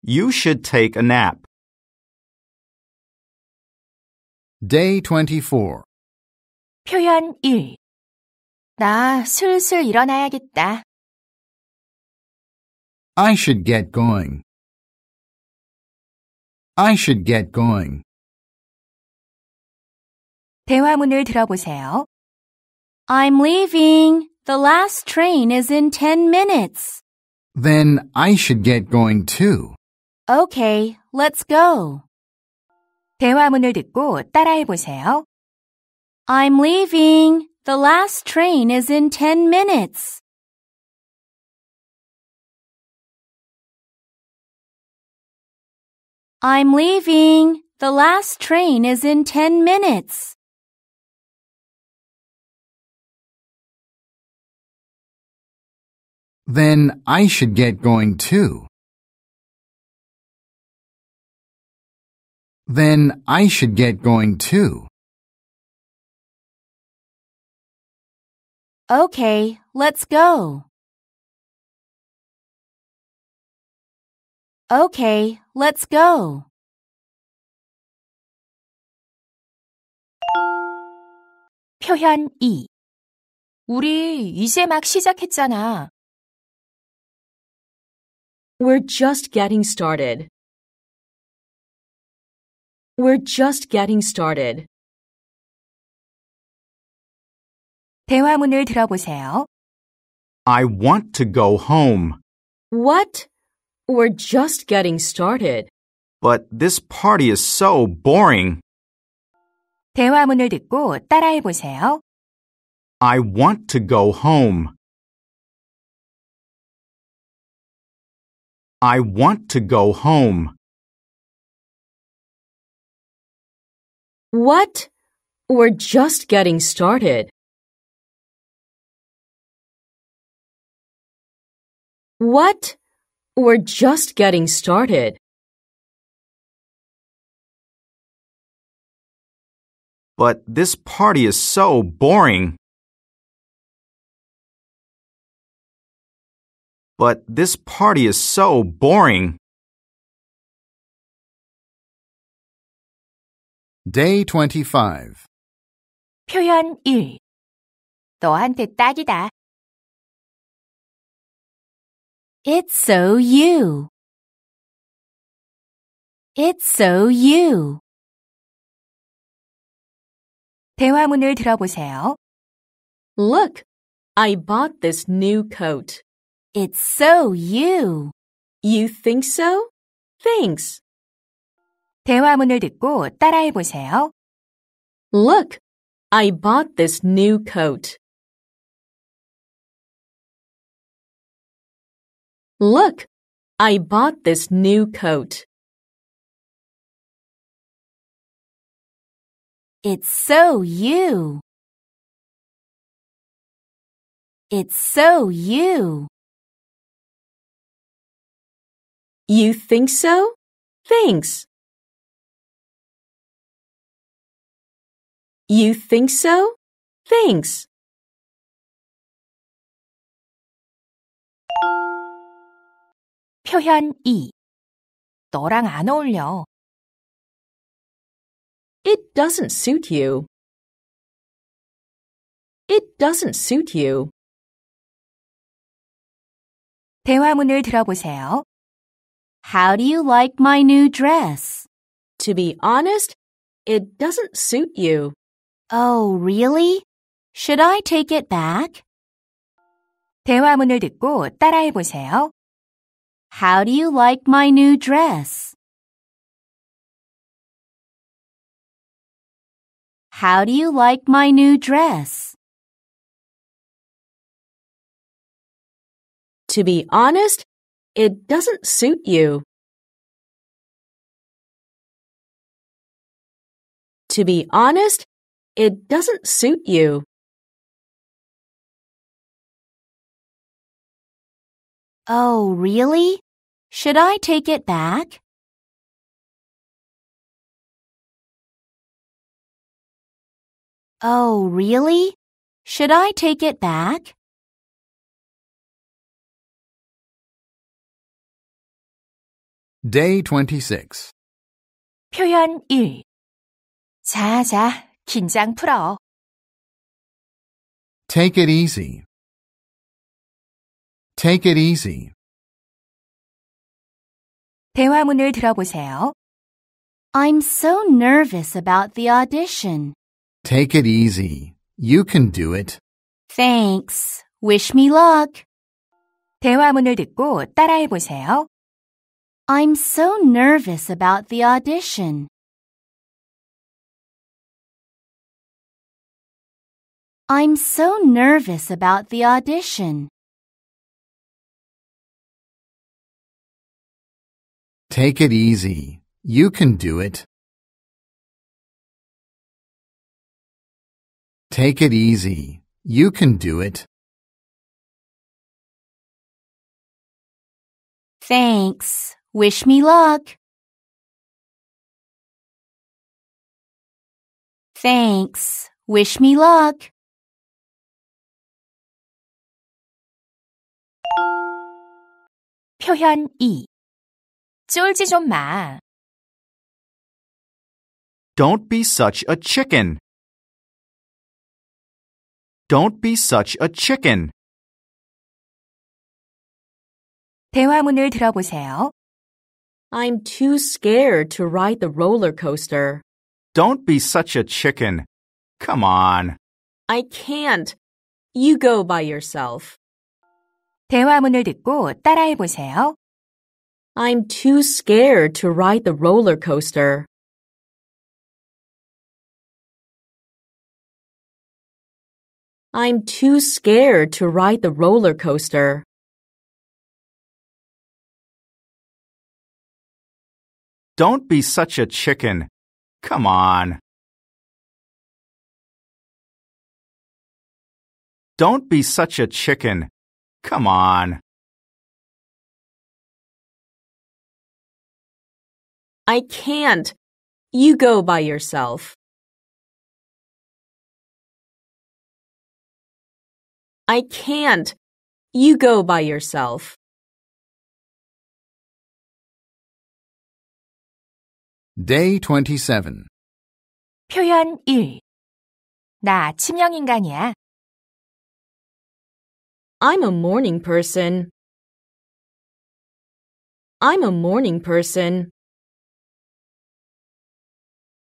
You should take a nap. Day 24. 표현 1. 나 슬슬 일어나야겠다. I should get going. I should get going. 대화문을 들어보세요. I'm leaving. The last train is in 10 minutes. Then I should get going too. Okay, let's go. 대화문을 듣고 따라해 보세요. I'm leaving. The last train is in 10 minutes. I'm leaving. The last train is in 10 minutes. Then I should get going too. Then I should get going too. Okay, let's go. Okay, let's go. 표현 2 우리 이제 막 시작했잖아. We're just getting started. We're just getting started. 대화문을 들어보세요. I want to go home, What? We're just getting started. but this party is so boring. 대화문을 듣고 따라해 보세요. I want to go home. I want to go home. What? We're just getting started. What? We're just getting started. But this party is so boring. But this party is so boring. Day 25 표현 1 너한테 딱이다. It's so you. It's so you. 대화문을 들어보세요. Look, I bought this new coat. It's so you. You think so? Thanks. 대화문을 듣고 따라해 보세요. Look, I bought this new coat. Look, I bought this new coat. It's so you. It's so you. You think so? Thanks. You think so? Thanks. 표현 2. 너랑 안 어울려. It doesn't suit you. It doesn't suit you. 대화문을 들어보세요. How do you like my new dress? To be honest, it doesn't suit you. Oh, really? Should I take it back? 대화문을 듣고 따라해 보세요. How do you like my new dress? How do you like my new dress? To be honest, it doesn't suit you. To be honest, it doesn't suit you. Oh, really? Should I take it back? Oh, really? Should I take it back? Day 26. 표현 1. 자, 자, 긴장 풀어. Take it easy. Take it easy. 대화문을 들어보세요. I'm so nervous about the audition. Take it easy. You can do it. Thanks. Wish me luck. 대화문을 듣고 따라해보세요. I'm so nervous about the audition. I'm so nervous about the audition. Take it easy. You can do it. Take it easy. You can do it. Thanks. Wish me luck. Thanks. Wish me luck. 표현 2. 쫄지 좀 마. Don't be such a chicken. Don't be such a chicken. 대화문을 들어보세요. I'm too scared to ride the roller coaster. Don't be such a chicken. Come on. I can't. You go by yourself. 대화문을 듣고 따라해 보세요. I'm too scared to ride the roller coaster. I'm too scared to ride the roller coaster. Don't be such a chicken. Come on. Don't be such a chicken. Come on. I can't. You go by yourself. I can't. You go by yourself. Day 27. 표현 1. 나 치명인간이야. I'm a morning person. I'm a morning person.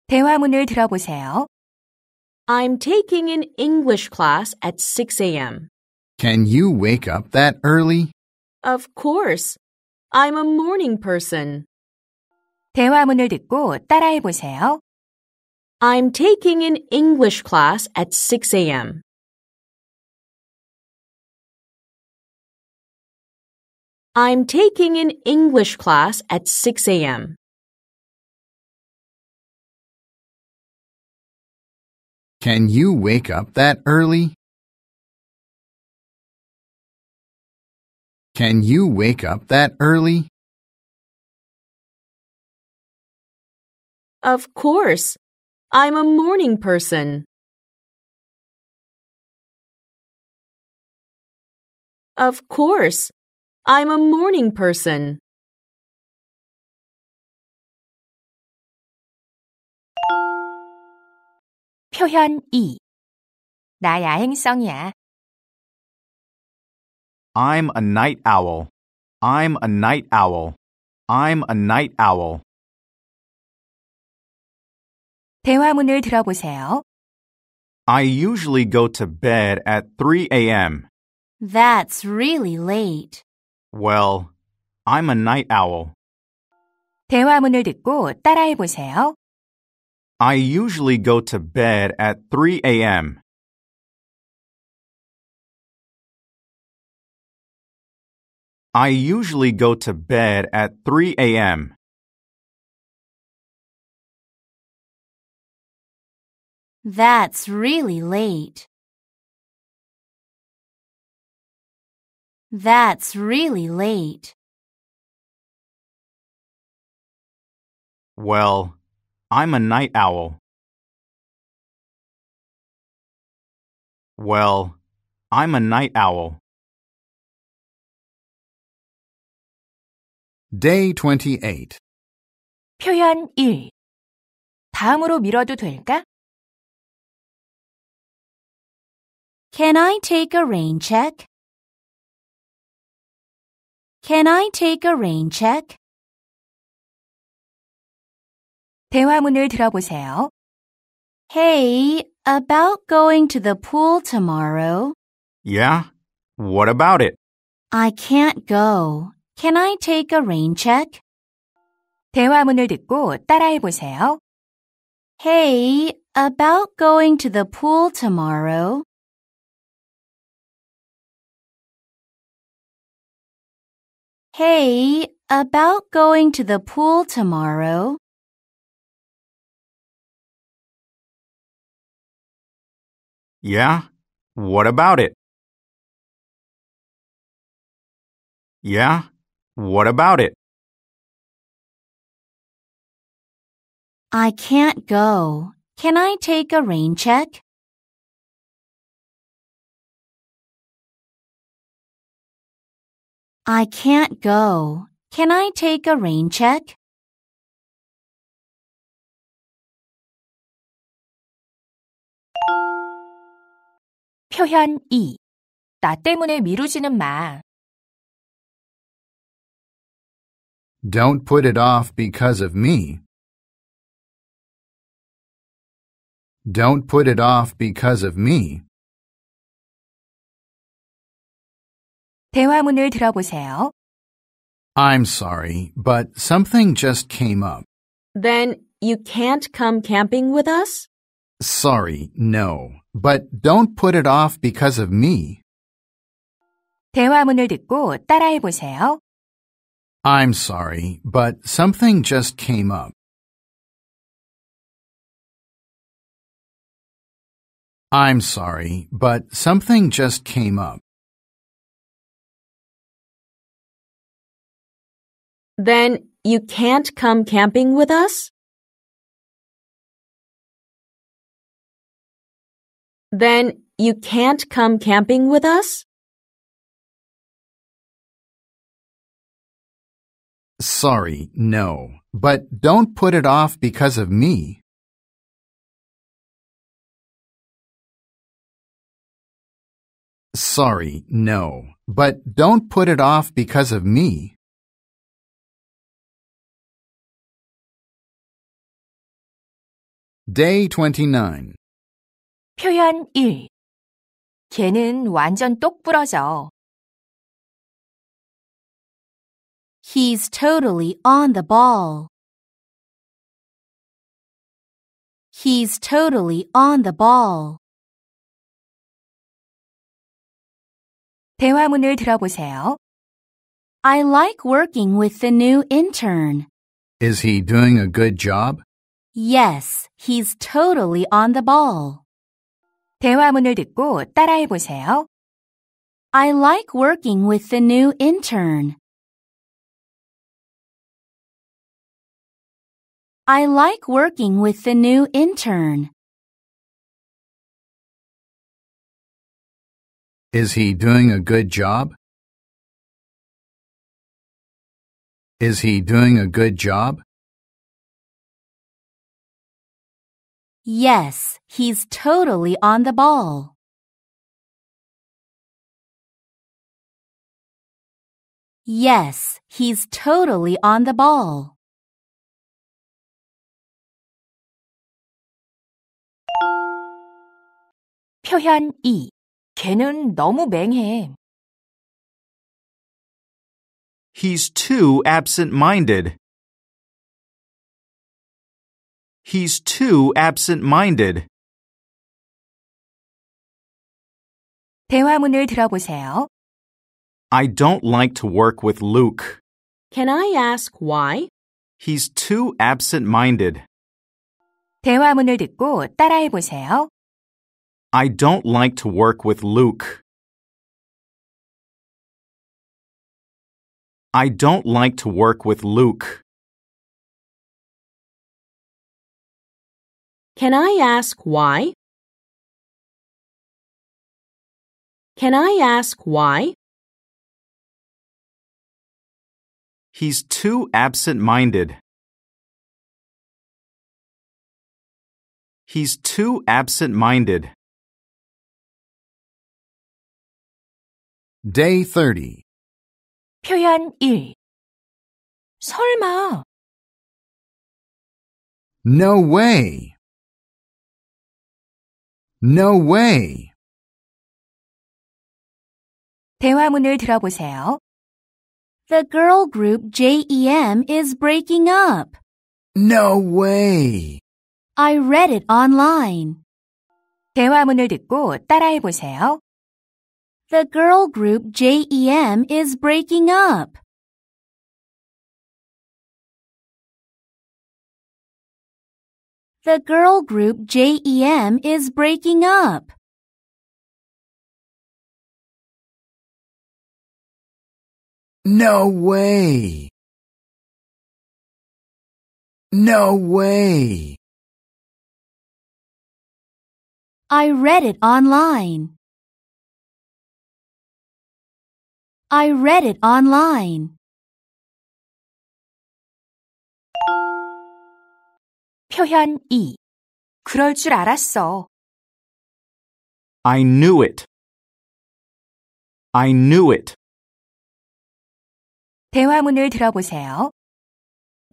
대화문을 들어보세요. I'm taking an English class at 6 a.m. Can you wake up that early? Of course. I'm a morning person. 대화문을 듣고 따라해 보세요. I'm taking an English class at 6 a.m. I'm taking an English class at 6 a.m. Can you wake up that early? Can you wake up that early? Of course. I'm a morning person. Of course. I'm a morning person. 표현 행성이야. I'm a night owl. I'm a night owl. I'm a night owl. 대화문을 들어보세요. I usually go to bed at 3 a.m. That's really late. Well, I'm a night owl. 대화문을 듣고 따라해 보세요. I usually go to bed at 3 a.m. I usually go to bed at 3 a.m. That's really late. That's really late. Well, I'm a night owl. Well, I'm a night owl. Day 28 표현 1 다음으로 미뤄도 될까? Can I take a rain check? Can I take a rain check? 대화문을 들어보세요. Hey, about going to the pool tomorrow. Yeah? What about it? I can't go. Can I take a rain check? 대화문을 듣고 따라해보세요. Hey, about going to the pool tomorrow. Hey, about going to the pool tomorrow. Yeah, what about it? Yeah, what about it? I can't go. Can I take a rain check? I can't go. Can I take a rain check? 표현 나 때문에 미루지는 마. Don't put it off because of me. Don't put it off because of me. 대화문을 들어보세요. I'm sorry, but something just came up. Then you can't come camping with us? Sorry, no. But don't put it off because of me. 대화문을 듣고 따라해 보세요. I'm sorry, but something just came up. I'm sorry, but something just came up. Then you can't come camping with us? Then you can't come camping with us? Sorry, no. But don't put it off because of me. Sorry, no. But don't put it off because of me. Day 29. 표현 1. 걔는 완전 똑부러져. He's totally on the ball. He's totally on the ball. 대화문을 들어보세요. I like working with the new intern. Is he doing a good job? Yes, he's totally on the ball. 대화문을 듣고 따라해 보세요. I like working with the new intern. I like working with the new intern. Is he doing a good job? Is he doing a good job? Yes, he's totally on the ball. Yes, he's totally on the ball. 표현 너무 맹해. He's too absent-minded. He's too absent-minded. 대화문을 들어보세요. I don't like to work with Luke. Can I ask why? He's too absent-minded. 대화문을 듣고 따라해 보세요. I don't like to work with Luke. I don't like to work with Luke. Can I ask why? Can I ask why? He's too absent minded. He's too absent minded. Day 30. 표현 1. 설마. No way. No way. 대화문을 들어보세요. The girl group JEM is breaking up. No way. I read it online. 대화문을 듣고 따라해보세요. The girl group JEM is breaking up. The girl group JEM is breaking up. No way! No way! I read it online. I read it online. 표현 2. 그럴 줄 알았어. I knew it. I knew it. 대화문을 들어보세요.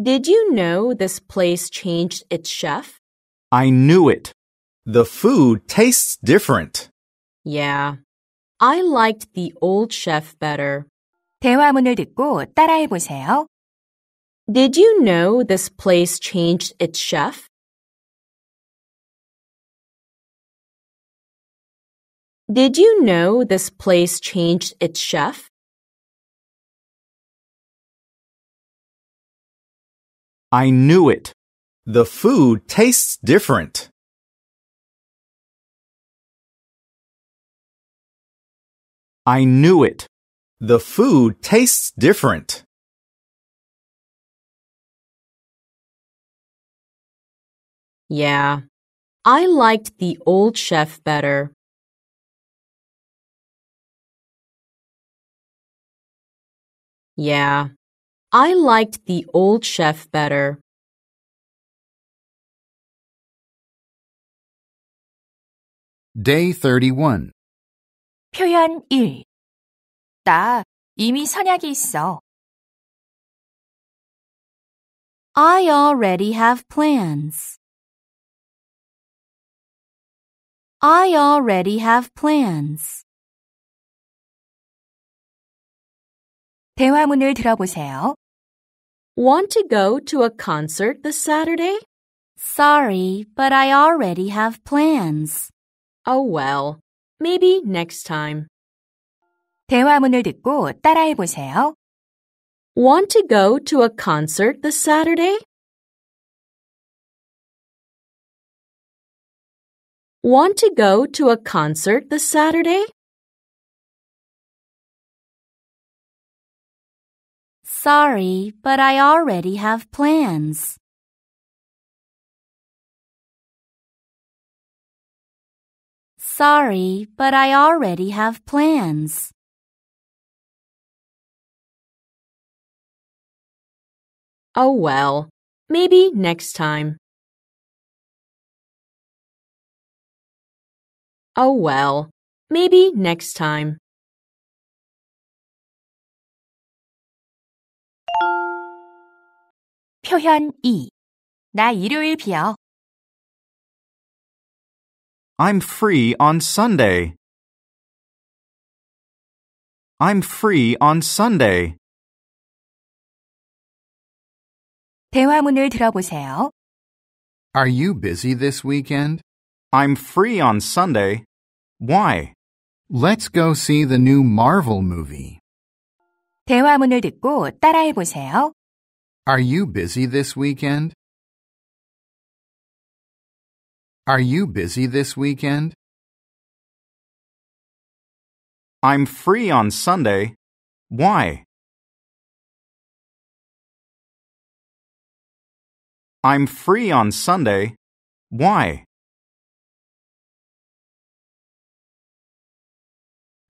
Did you know this place changed its chef? I knew it. The food tastes different. Yeah. I liked the old chef better. 대화문을 듣고 따라해보세요. Did you know this place changed its chef? Did you know this place changed its chef? I knew it. The food tastes different. I knew it. The food tastes different. Yeah. I liked the old chef better. Yeah. I liked the old chef better. Day 31. 표현 1. 나 이미 선약이 있어. I already have plans. I already have plans. 대화문을 들어보세요. Want to go to a concert this Saturday? Sorry, but I already have plans. Oh well, maybe next time. 대화문을 듣고 따라해 보세요. Want to go to a concert this Saturday? Want to go to a concert this Saturday? Sorry, but I already have plans. Sorry, but I already have plans. Oh well, maybe next time. Oh well, maybe next time. 표현 2. 나 일요일 비어. I'm free on Sunday. I'm free on Sunday. 대화문을 들어보세요. Are you busy this weekend? I'm free on Sunday. Why? Let's go see the new Marvel movie. 대화문을 듣고 따라해 보세요. Are you busy this weekend? Are you busy this weekend? I'm free on Sunday. Why? I'm free on Sunday. Why?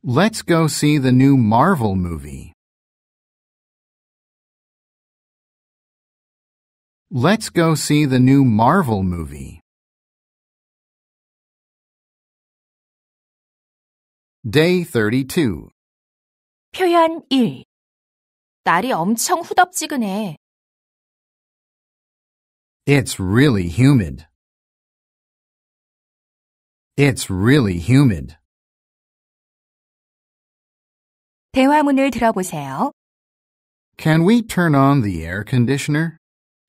Let's go see the new Marvel movie. Let's go see the new Marvel movie. Day 32. 표현 1. 날이 엄청 후덥지근해. It's really humid. It's really humid. 대화문을 들어보세요. Can we turn on the air conditioner?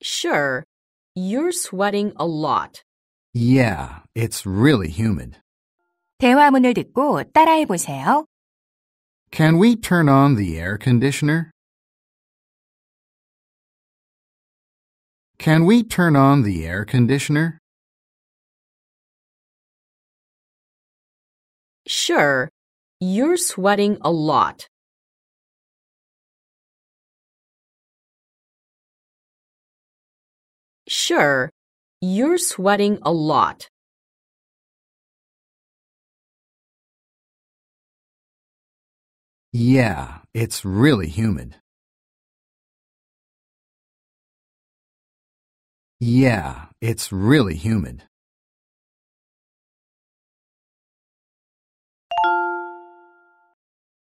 Sure. You're sweating a lot. Yeah, it's really humid. 대화문을 듣고 따라해 보세요. Can we turn on the air conditioner? Can we turn on the air conditioner? Sure. You're sweating a lot. Sure, you're sweating a lot. Yeah, it's really humid. Yeah, it's really humid.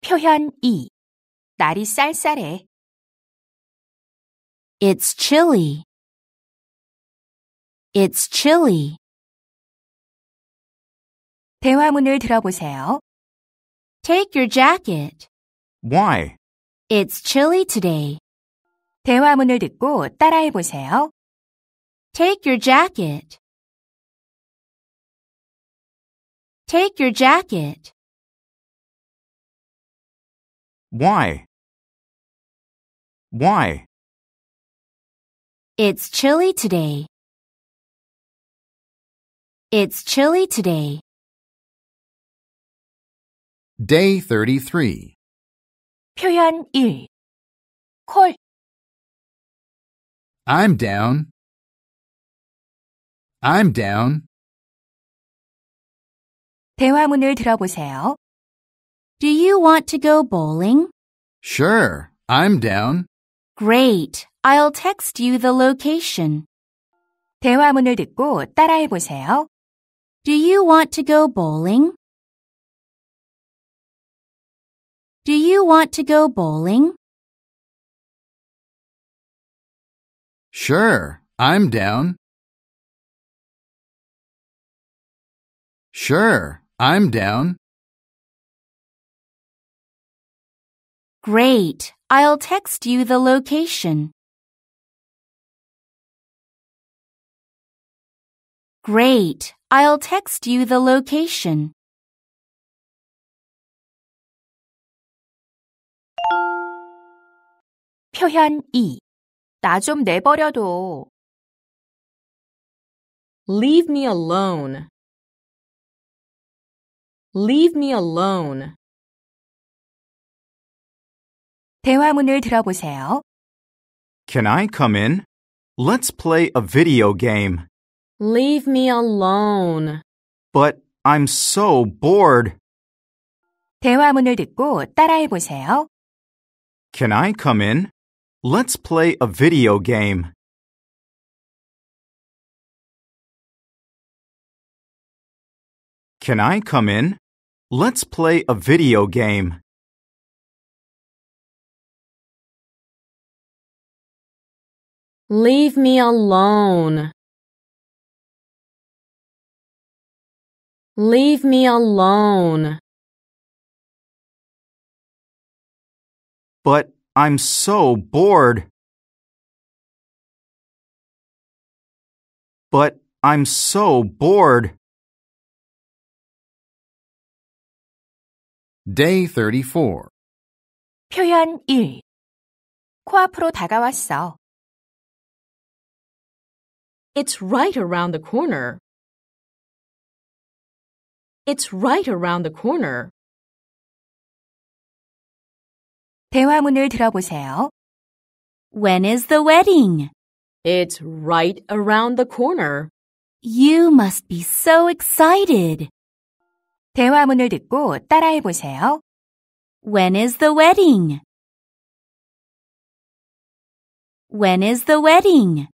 표현 날이 쌀쌀해. It's chilly. It's chilly. 대화문을 들어보세요. Take your jacket. Why? It's chilly today. 대화문을 듣고 따라해 보세요. Take your jacket. Take your jacket. Why? Why? It's chilly today. It's chilly today. Day 33. 표현 1. 콜. I'm down. I'm down. 대화문을 들어보세요. Do you want to go bowling? Sure, I'm down. Great. I'll text you the location. 대화문을 듣고 따라해보세요. Do you want to go bowling? Do you want to go bowling? Sure, I'm down. Sure, I'm down. Great, I'll text you the location. Great, I'll text you the location. 표현 나좀 Leave me alone. Leave me alone. 대화문을 들어보세요. Can I come in? Let's play a video game. Leave me alone. But I'm so bored. 대화문을 듣고 따라해 보세요. Can I come in? Let's play a video game. Can I come in? Let's play a video game. Leave me alone. Leave me alone. But I'm so bored. But I'm so bored. Day 34 표현 1 코앞으로 다가왔어. It's right around the corner. It's right around the corner. 대화문을 들어보세요. When is the wedding? It's right around the corner. You must be so excited. 대화문을 듣고 따라해 보세요. When is the wedding? When is the wedding?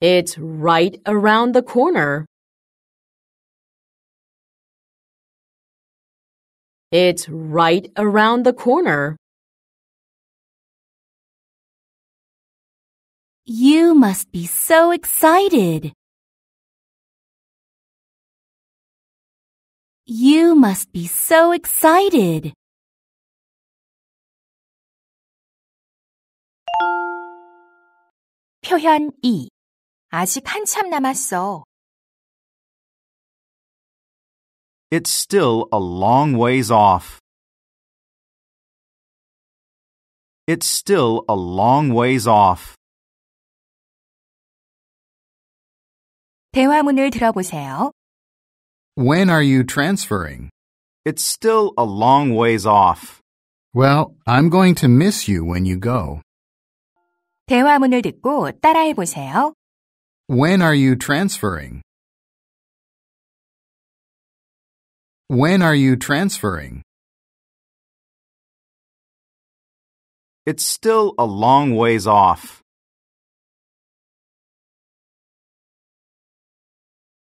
It's right around the corner. It's right around the corner. You must be so excited. You must be so excited. 표현 아직 한참 남았어. It's still a long ways off. It's still a long ways off. 대화문을 들어보세요. When are you transferring? It's still a long ways off. Well, I'm going to miss you when you go. 대화문을 듣고 따라해 보세요. When are you transferring? When are you transferring? It's still a long ways off.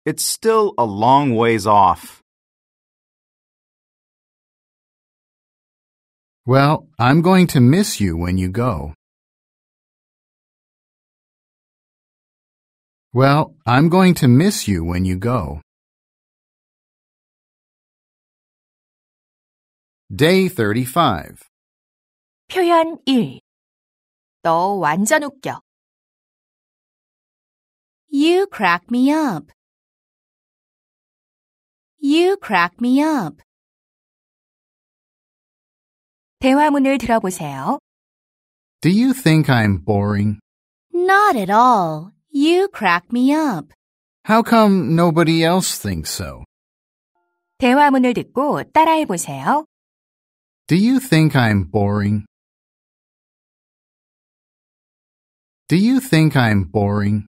It's still a long ways off. Well, I'm going to miss you when you go. Well, I'm going to miss you when you go. Day 35. 표현 1. 너 완전 웃겨. You crack me up. You crack me up. 대화문을 들어보세요. Do you think I'm boring? Not at all. You crack me up. How come nobody else thinks so? 대화문을 듣고 따라해 보세요. Do you think I'm boring? Do you think I'm boring?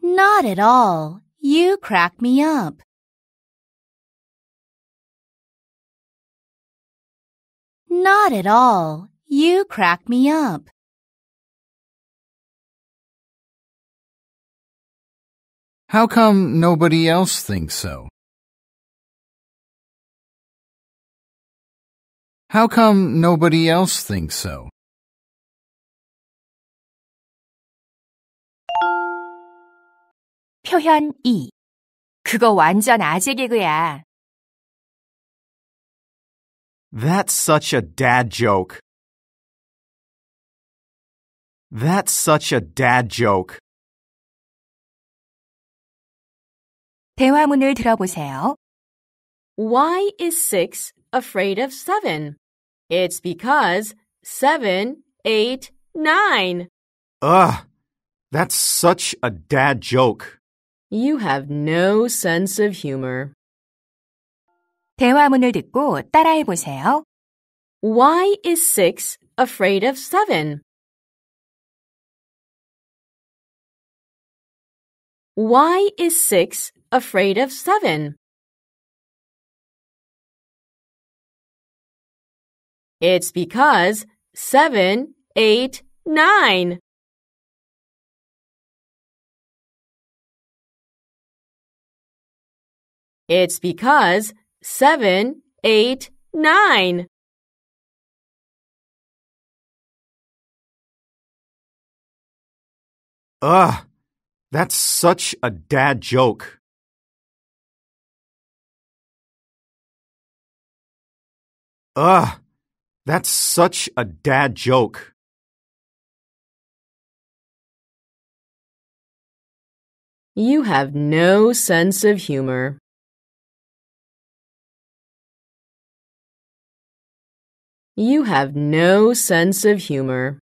Not at all. You crack me up. Not at all. You crack me up. How come nobody else thinks so? How come nobody else thinks so? 표현 2. 그거 완전 아재 개그야. That's such a dad joke. That's such a dad joke. 대화문을 들어보세요. Why is six afraid of seven? It's because seven, eight, nine. Ugh, that's such a dad joke. You have no sense of humor. 대화문을 듣고 따라해 보세요. Why is six afraid of seven? Why is six afraid of seven? It's because seven, eight, nine. It's because seven, eight, nine. Ugh, that's such a dad joke. Ugh. That's such a dad joke. You have no sense of humor. You have no sense of humor.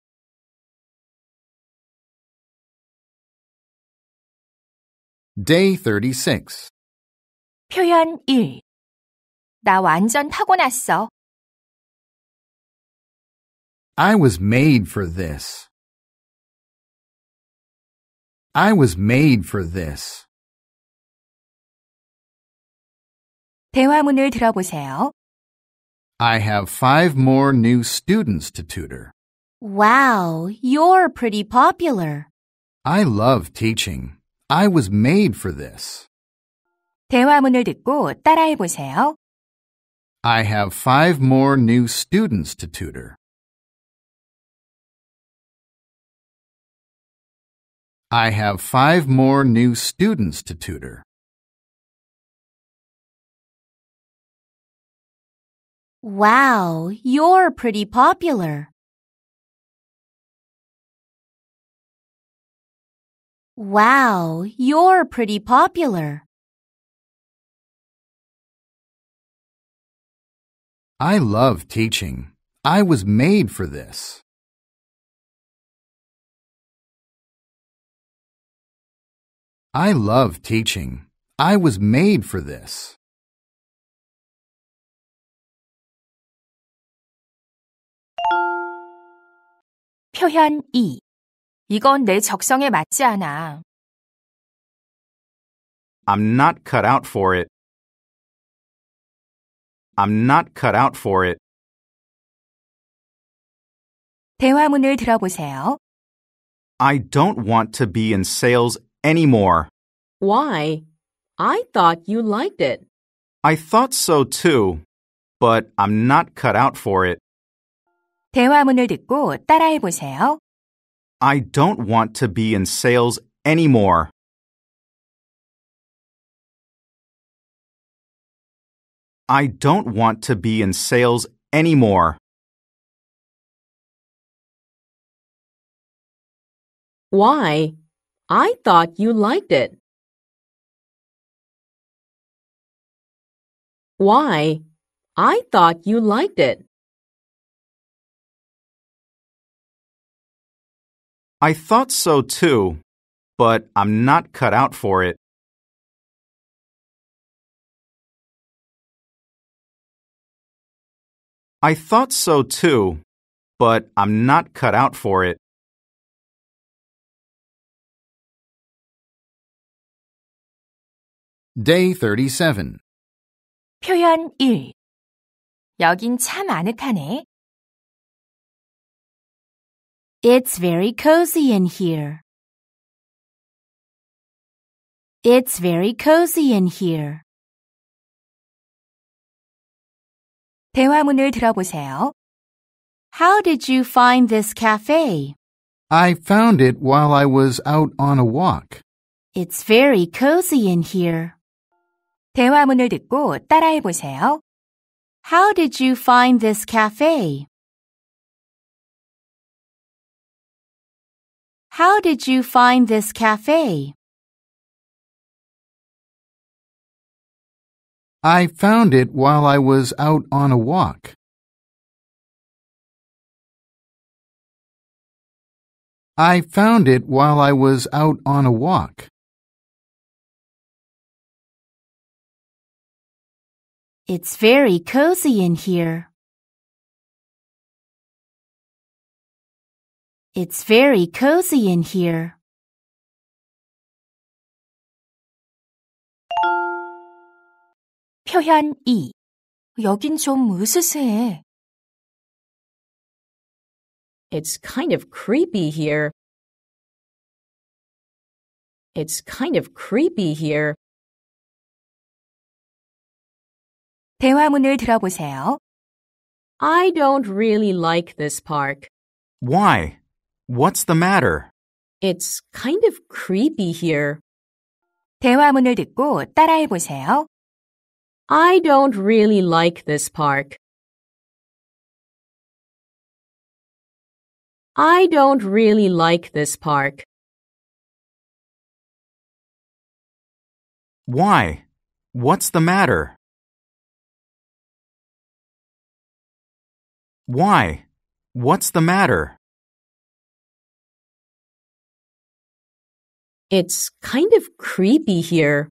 Day 36 표현 1. 나 완전 타고났어. I was made for this. I was made for this. 대화문을 들어보세요. I have five more new students to tutor. Wow, you're pretty popular. I love teaching. I was made for this. 대화문을 듣고 따라해보세요. I have five more new students to tutor. I have five more new students to tutor. Wow, you're pretty popular. Wow, you're pretty popular. I love teaching. I was made for this. I love teaching. I was made for this. 표현 2. 이건 내 적성에 맞지 않아. I'm not cut out for it. I'm not cut out for it. 대화문을 들어보세요. I don't want to be in sales anymore. Why? I thought you liked it. I thought so too, but I'm not cut out for it. 대화문을 듣고 따라해 보세요. I don't want to be in sales anymore. I don't want to be in sales anymore. Why? I thought you liked it. Why? I thought you liked it. I thought so too, but I'm not cut out for it. I thought so too, but I'm not cut out for it. Day 37. 표현 1. 여긴 참 아늑하네. It's very cozy in here. It's very cozy in here. 대화문을 들어보세요. How did you find this cafe? I found it while I was out on a walk. It's very cozy in here. 대화문을 듣고 따라해 보세요. How did you find this cafe? How did you find this cafe? I found it while I was out on a walk. I found it while I was out on a walk. It's very cozy in here. It's very cozy in here. 표현 여긴 좀 으스스해. It's kind of creepy here. It's kind of creepy here. 대화문을 들어보세요. I don't really like this park. Why? What's the matter? It's kind of creepy here. 대화문을 듣고 따라해 보세요. I don't really like this park. I don't really like this park. Why? What's the matter? Why? What's the matter? It's kind of creepy here.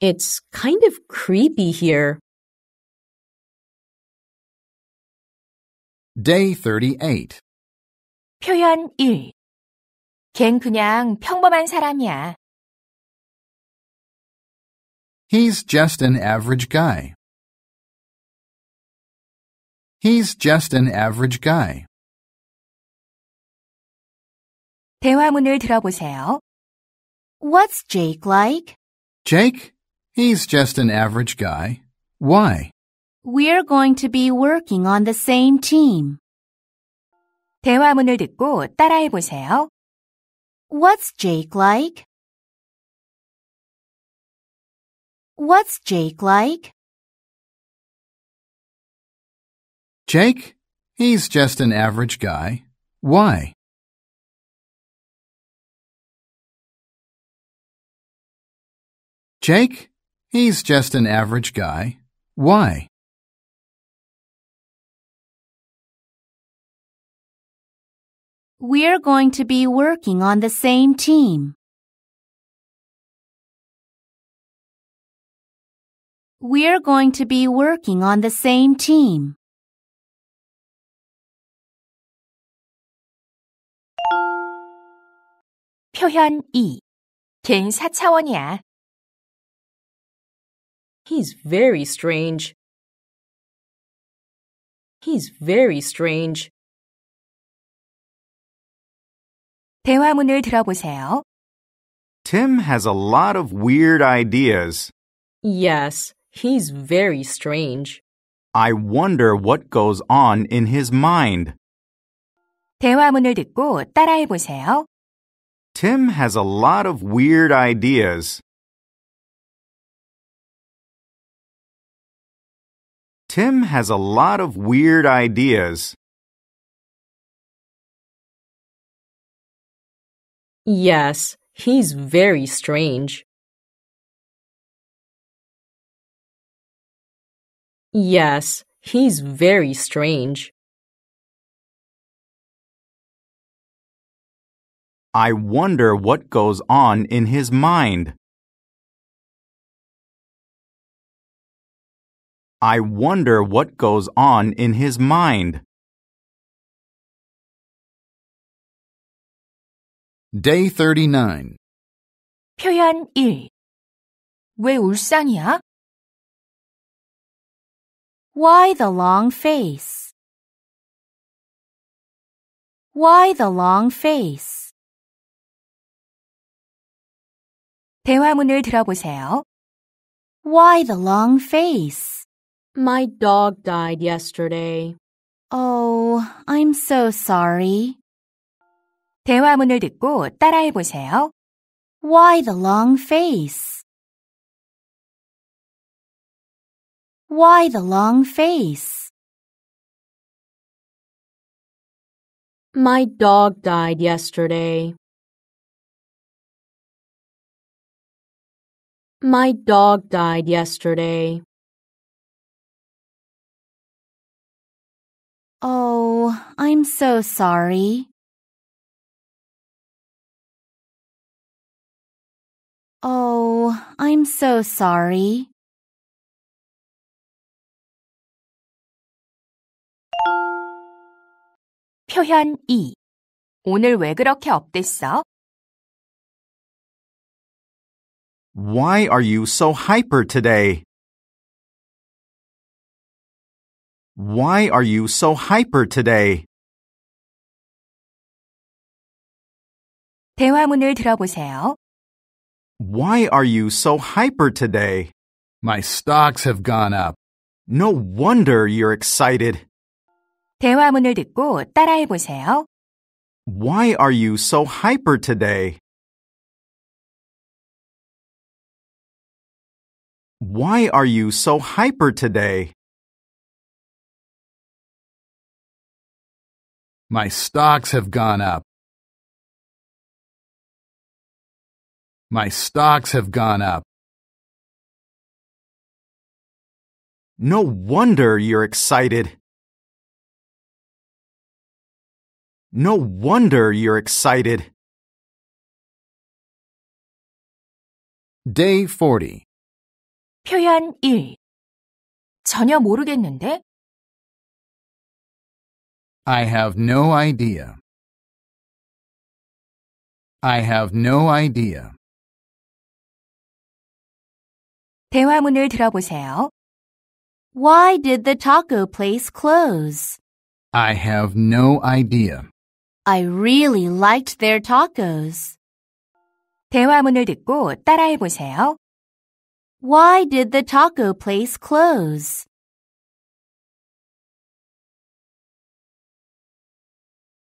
It's kind of creepy here. Day 38. 표현 1. 걘 그냥 평범한 사람이야. He's just an average guy. He's just an average guy. 대화문을 들어보세요. What's Jake like? Jake? He's just an average guy. Why? We're going to be working on the same team. 대화문을 듣고 따라해보세요. What's Jake like? What's Jake like? Jake? He's just an average guy. Why? Jake? He's just an average guy. Why? We're going to be working on the same team. We're going to be working on the same team. 표현 2. 걘 4차원이야. He's very strange. He's very strange. 대화문을 들어보세요. Tim has a lot of weird ideas. Yes, he's very strange. I wonder what goes on in his mind. 대화문을 듣고 따라해 보세요. Tim has a lot of weird ideas. Tim has a lot of weird ideas. Yes, he's very strange. Yes, he's very strange. I wonder what goes on in his mind. I wonder what goes on in his mind. Day 39 표현 1. 왜 울상이야? Why the long face? Why the long face? 대화문을 들어보세요. Why the long face? My dog died yesterday. Oh, I'm so sorry. 대화문을 듣고 따라해 보세요. Why the long face? Why the long face? My dog died yesterday. My dog died yesterday. Oh, I'm so sorry. Oh, I'm so sorry. 표현 2. 오늘 왜 그렇게 업됐어? Why are you so hyper today? Why are you so hyper today? 대화문을 들어보세요. Why are you so hyper today? My stocks have gone up. No wonder you're excited. 대화문을 듣고 따라해 보세요. Why are you so hyper today? Why are you so hyper today? My stocks have gone up. My stocks have gone up. No wonder you're excited. No wonder you're excited. Day 40 표현 1. 전혀 모르겠는데? I have no idea. I have no idea. 대화문을 들어보세요. Why did the taco place close? I have no idea. I really liked their tacos. 대화문을 듣고 따라해 보세요. Why did the taco place close?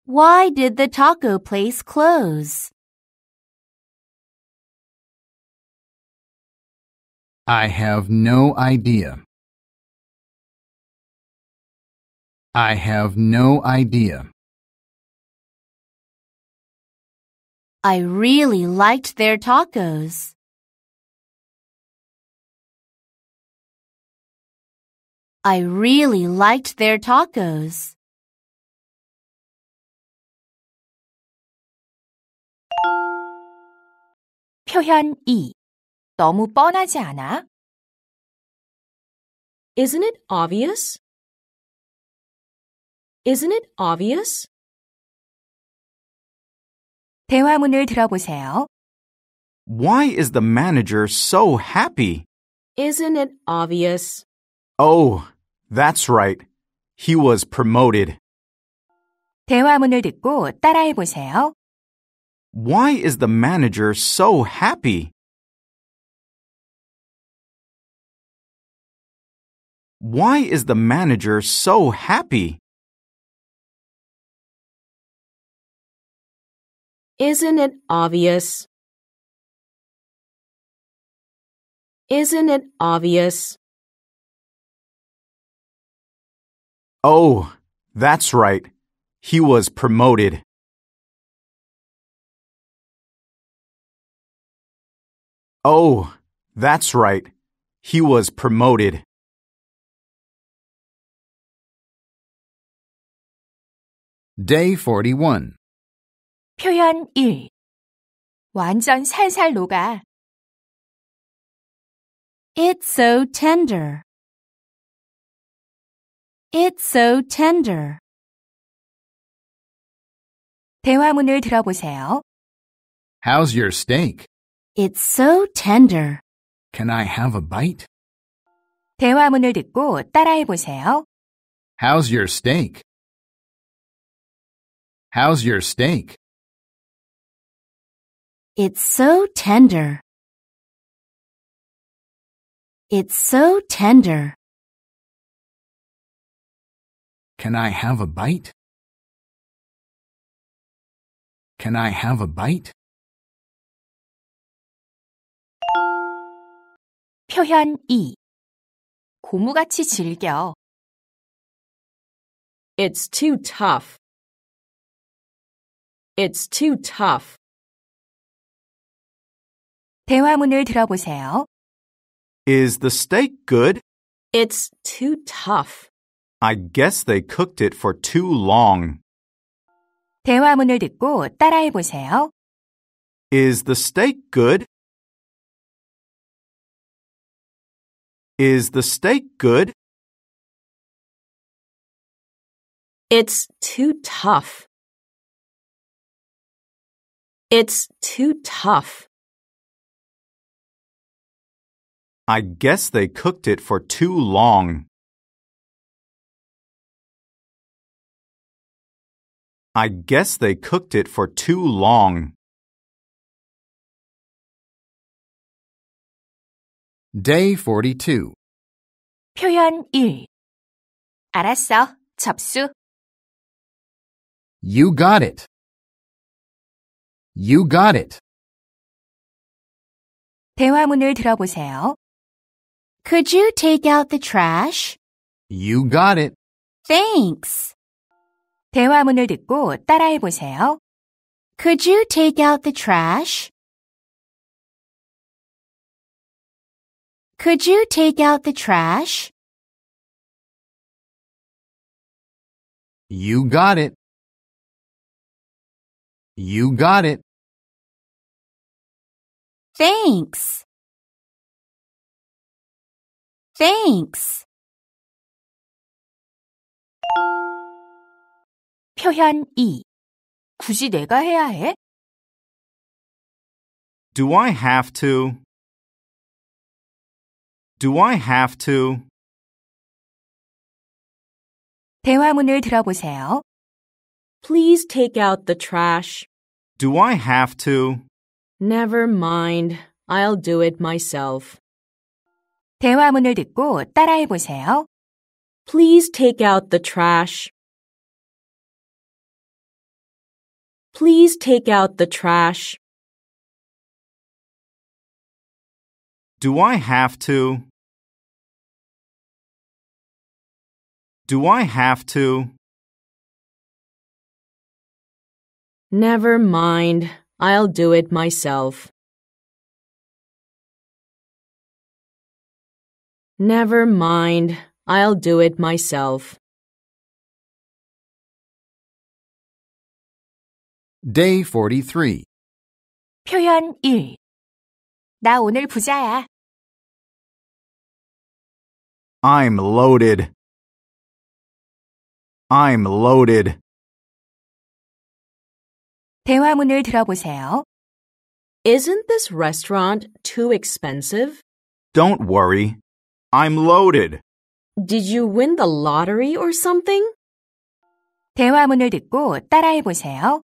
Why did the taco place close? I have no idea. I have no idea. I really liked their tacos. I really liked their tacos. 표현 너무 뻔하지 않아? Isn't it obvious? Isn't it obvious? 대화문을 들어보세요. Why is the manager so happy? Isn't it obvious? Oh, that's right. He was promoted. 대화문을 듣고 따라해 보세요. Why is the manager so happy? Why is the manager so happy? Isn't it obvious? Isn't it obvious? Oh, that's right. He was promoted. Oh, that's right. He was promoted. Day 41 표현 1 완전 살살 녹아 It's so tender. It's so tender. 대화문을 들어보세요. How's your steak? It's so tender. Can I have a bite? 대화문을 듣고 따라해 보세요. How's your steak? How's your steak? It's so tender. It's so tender. Can I have a bite? Can I have a bite? 표현 2. 고무같이 질겨. It's too tough. It's too tough. 대화문을 들어보세요. Is the steak good? It's too tough. I guess they cooked it for too long. 대화문을 듣고 따라해 보세요. Is the steak good? Is the steak good? It's too tough. It's too tough. I guess they cooked it for too long. I guess they cooked it for too long. Day 42 표현 1 알았어, 접수. You got it. You got it. 대화문을 들어보세요. Could you take out the trash? You got it. Thanks. 대화문을 듣고 따라해 보세요. Could you take out the trash? Could you take out the trash? You got it. You got it. Thanks. Thanks. 표현 2. 굳이 내가 해야 해? Do I have to? Do I have to? 대화문을 들어보세요. Please take out the trash. Do I have to? Never mind. I'll do it myself. 대화문을 듣고 따라해 보세요. Please take out the trash. Please take out the trash. Do I have to? Do I have to? Never mind. I'll do it myself. Never mind. I'll do it myself. Day 43. 표현 1. 나 오늘 부자야. I'm loaded. I'm loaded. 대화문을 들어보세요. Isn't this restaurant too expensive? Don't worry. I'm loaded. Did you win the lottery or something? 대화문을 듣고 따라해 보세요.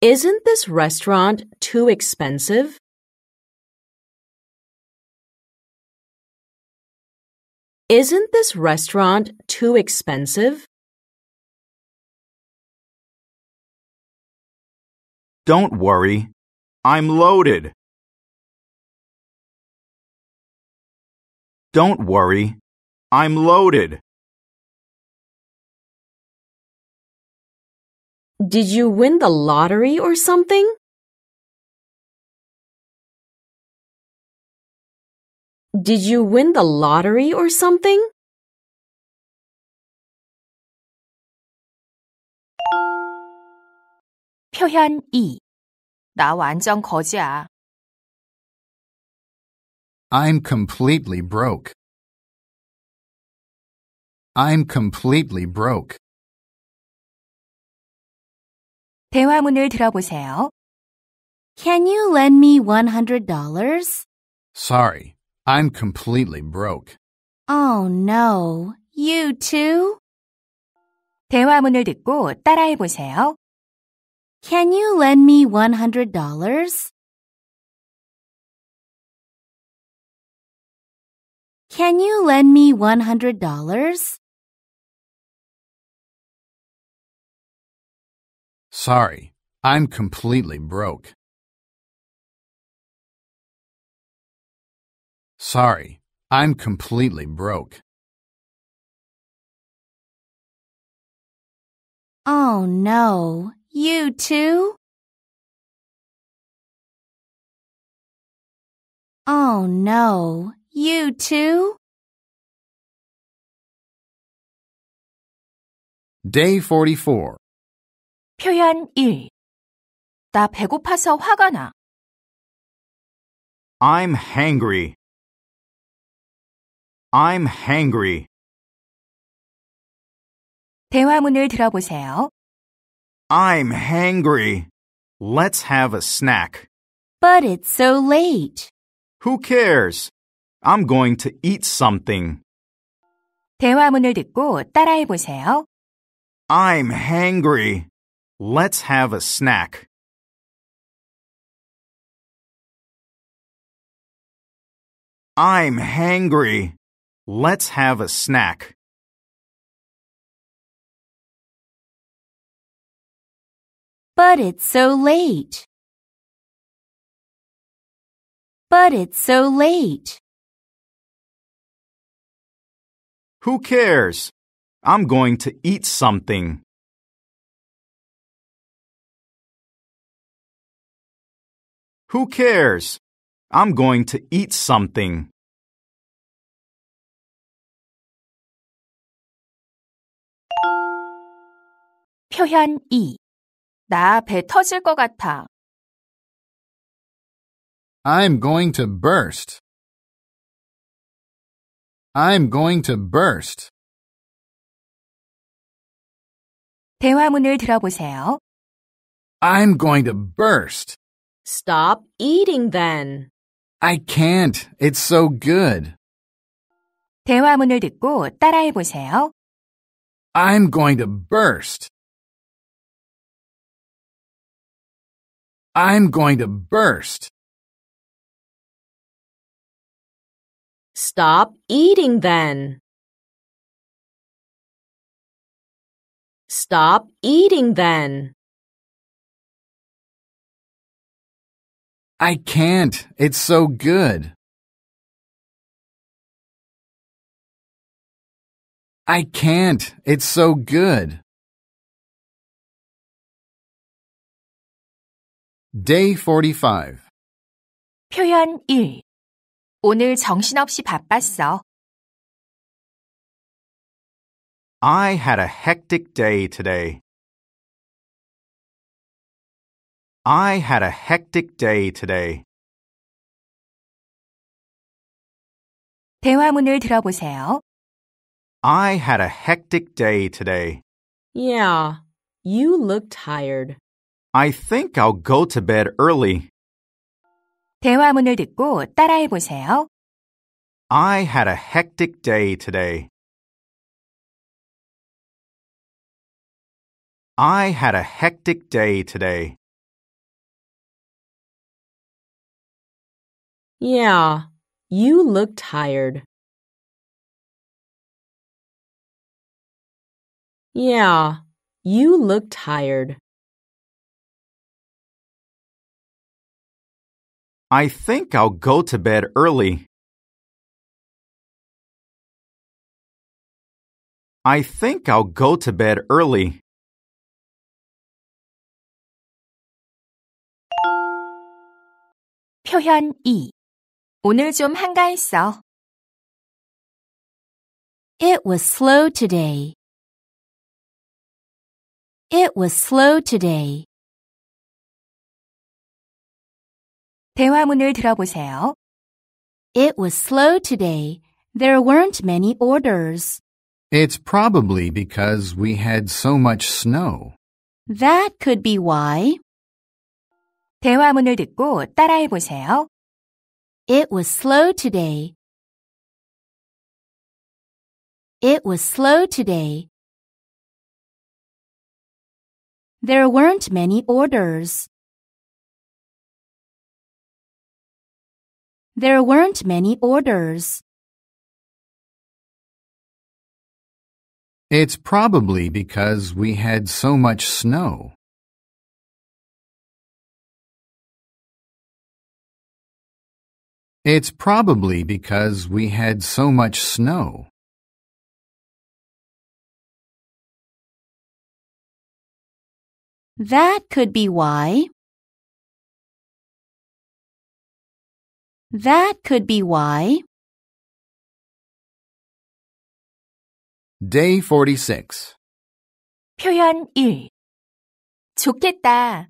Isn't this restaurant too expensive? Isn't this restaurant too expensive? Don't worry. I'm loaded. Don't worry. I'm loaded. Did you win the lottery or something? Did you win the lottery or something? 표현 2. 나 완전 거지야. I'm completely broke. I'm completely broke. 대화문을 들어보세요. Can you lend me $100? Sorry, I'm completely broke. Oh no, you too? 대화문을 듣고 따라해 보세요. Can you lend me $100? Can you lend me $100? Sorry, I'm completely broke. Sorry, I'm completely broke. Oh no, you too? Oh no, you too? Day 44 표현 1. 나 배고파서 화가 나. I'm hangry. I'm hangry. 대화문을 들어보세요. I'm hangry. Let's have a snack. But it's so late. Who cares? I'm going to eat something. 대화문을 듣고 보세요. I'm hangry. Let's have a snack. I'm hangry. Let's have a snack. But it's so late. But it's so late. Who cares? I'm going to eat something. Who cares? I'm going to eat something. 표현 나배 터질 것 같아. I'm going to burst. I'm going to burst. 대화문을 들어보세요. I'm going to burst. Stop eating then. I can't. It's so good. 대화문을 듣고 따라해 보세요. I'm going to burst. I'm going to burst. Stop eating then. Stop eating then. I can't. It's so good. I can't. It's so good. Day 45 표현 1 오늘 정신없이 바빴어. I had a hectic day today. I had a hectic day today. 대화문을 들어보세요. I had a hectic day today. Yeah, you look tired. I think I'll go to bed early. 대화문을 듣고 따라해 보세요. I had a hectic day today. I had a hectic day today. Yeah, you look tired. Yeah, you look tired. I think I'll go to bed early. I think I'll go to bed early. 표현 오늘 좀 한가했어. It was slow today. It was slow today. 대화문을 들어보세요. It was slow today. There weren't many orders. It's probably because we had so much snow. That could be why. 대화문을 듣고 따라해 보세요. It was slow today. It was slow today. There weren't many orders. There weren't many orders. It's probably because we had so much snow. It's probably because we had so much snow. That could be why. That could be why. Day 46 표현 1 좋겠다.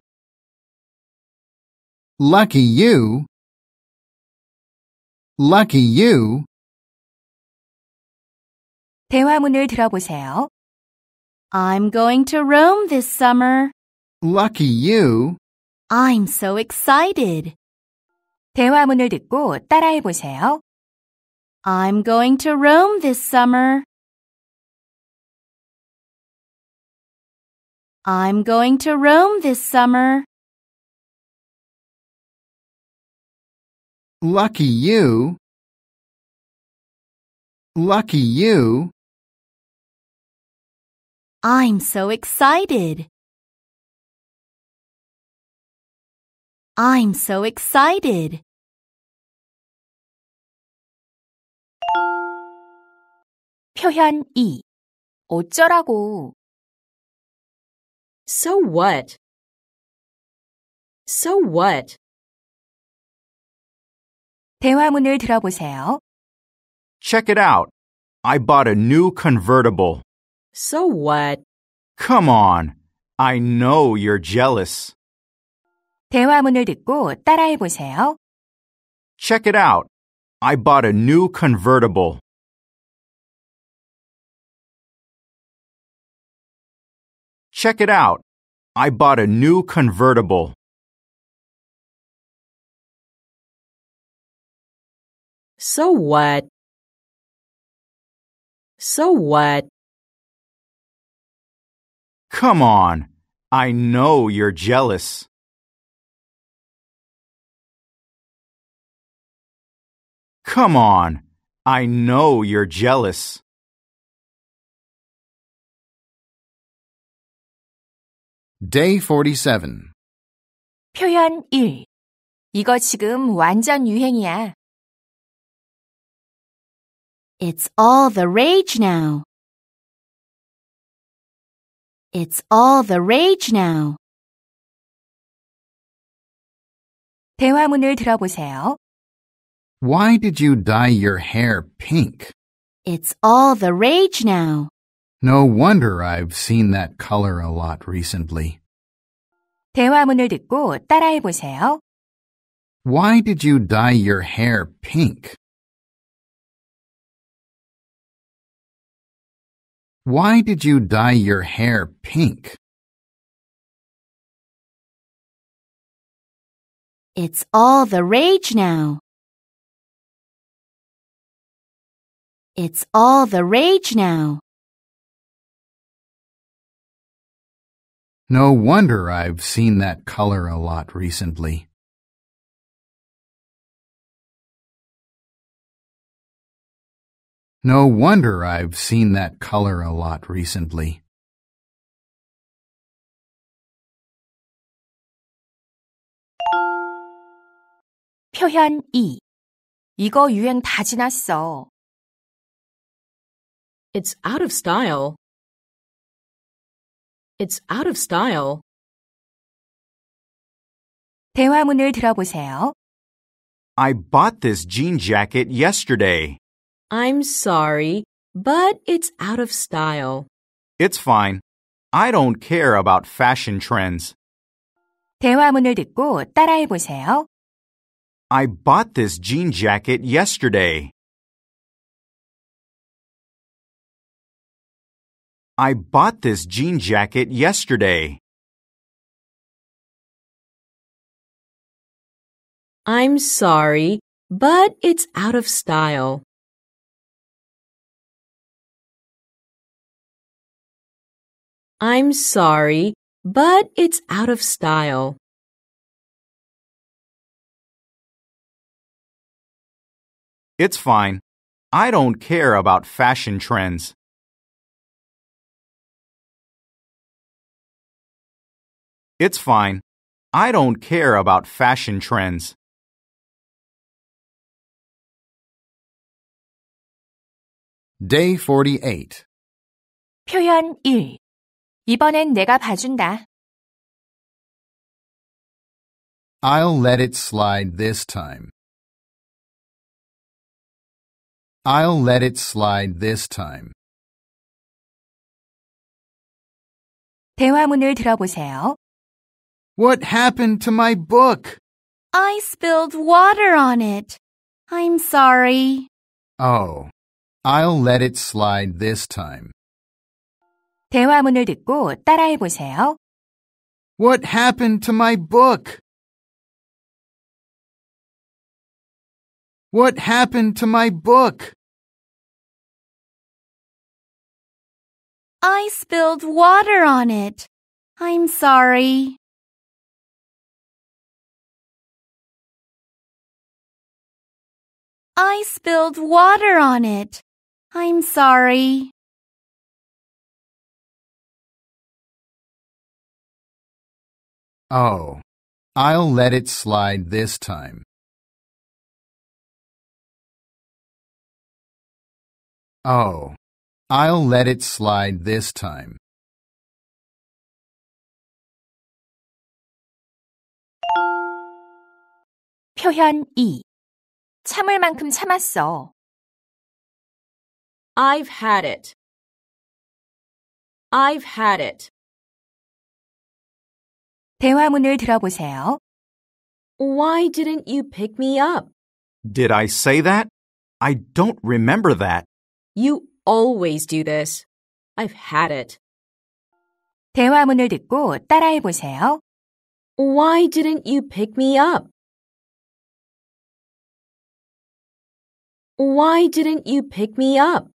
Lucky you Lucky you. 대화문을 들어보세요. I'm going to Rome this summer. Lucky you. I'm so excited. 대화문을 듣고 따라해 보세요. I'm going to Rome this summer. I'm going to Rome this summer. Lucky you. Lucky you. I'm so excited. I'm so excited. 표현 어쩌라고. So what? So what? 대화문을 들어보세요. Check it out. I bought a new convertible. So what? Come on. I know you're jealous. 대화문을 듣고 따라해 보세요. Check it out. I bought a new convertible. Check it out. I bought a new convertible. So what? So what? Come on. I know you're jealous. Come on. I know you're jealous. Day 47 표현 1. 이거 지금 완전 유행이야. It's all the rage now. It's all the rage now. 대화문을 들어보세요. Why did you dye your hair pink? It's all the rage now. No wonder I've seen that color a lot recently. 대화문을 듣고 따라해보세요. Why did you dye your hair pink? Why did you dye your hair pink? It's all the rage now. It's all the rage now. No wonder I've seen that color a lot recently. No wonder I've seen that color a lot recently. 표현 이거 유행 다 지났어. It's out of style. It's out of style. 대화문을 들어보세요. I bought this jean jacket yesterday. I'm sorry, but it's out of style. It's fine. I don't care about fashion trends. 대화문을 듣고 따라해 보세요. I bought this jean jacket yesterday. I bought this jean jacket yesterday. I'm sorry, but it's out of style. I'm sorry, but it's out of style. It's fine. I don't care about fashion trends. It's fine. I don't care about fashion trends. Day 48 표현 1 이번엔 내가 봐준다. I'll let it slide this time. I'll let it slide this time. 대화문을 들어보세요. What happened to my book? I spilled water on it. I'm sorry. Oh, I'll let it slide this time. 대화문을 듣고 따라해 보세요. What happened to my book? What happened to my book? I spilled water on it. I'm sorry. I spilled water on it. I'm sorry. Oh, I'll let it slide this time. Oh, I'll let it slide this time. 표현 2. 참을 만큼 참았어. I've had it. I've had it. 대화문을 들어보세요. Why didn't you pick me up? Did I say that? I don't remember that. You always do this. I've had it. 대화문을 듣고 따라해 보세요. Why didn't you pick me up? Why didn't you pick me up?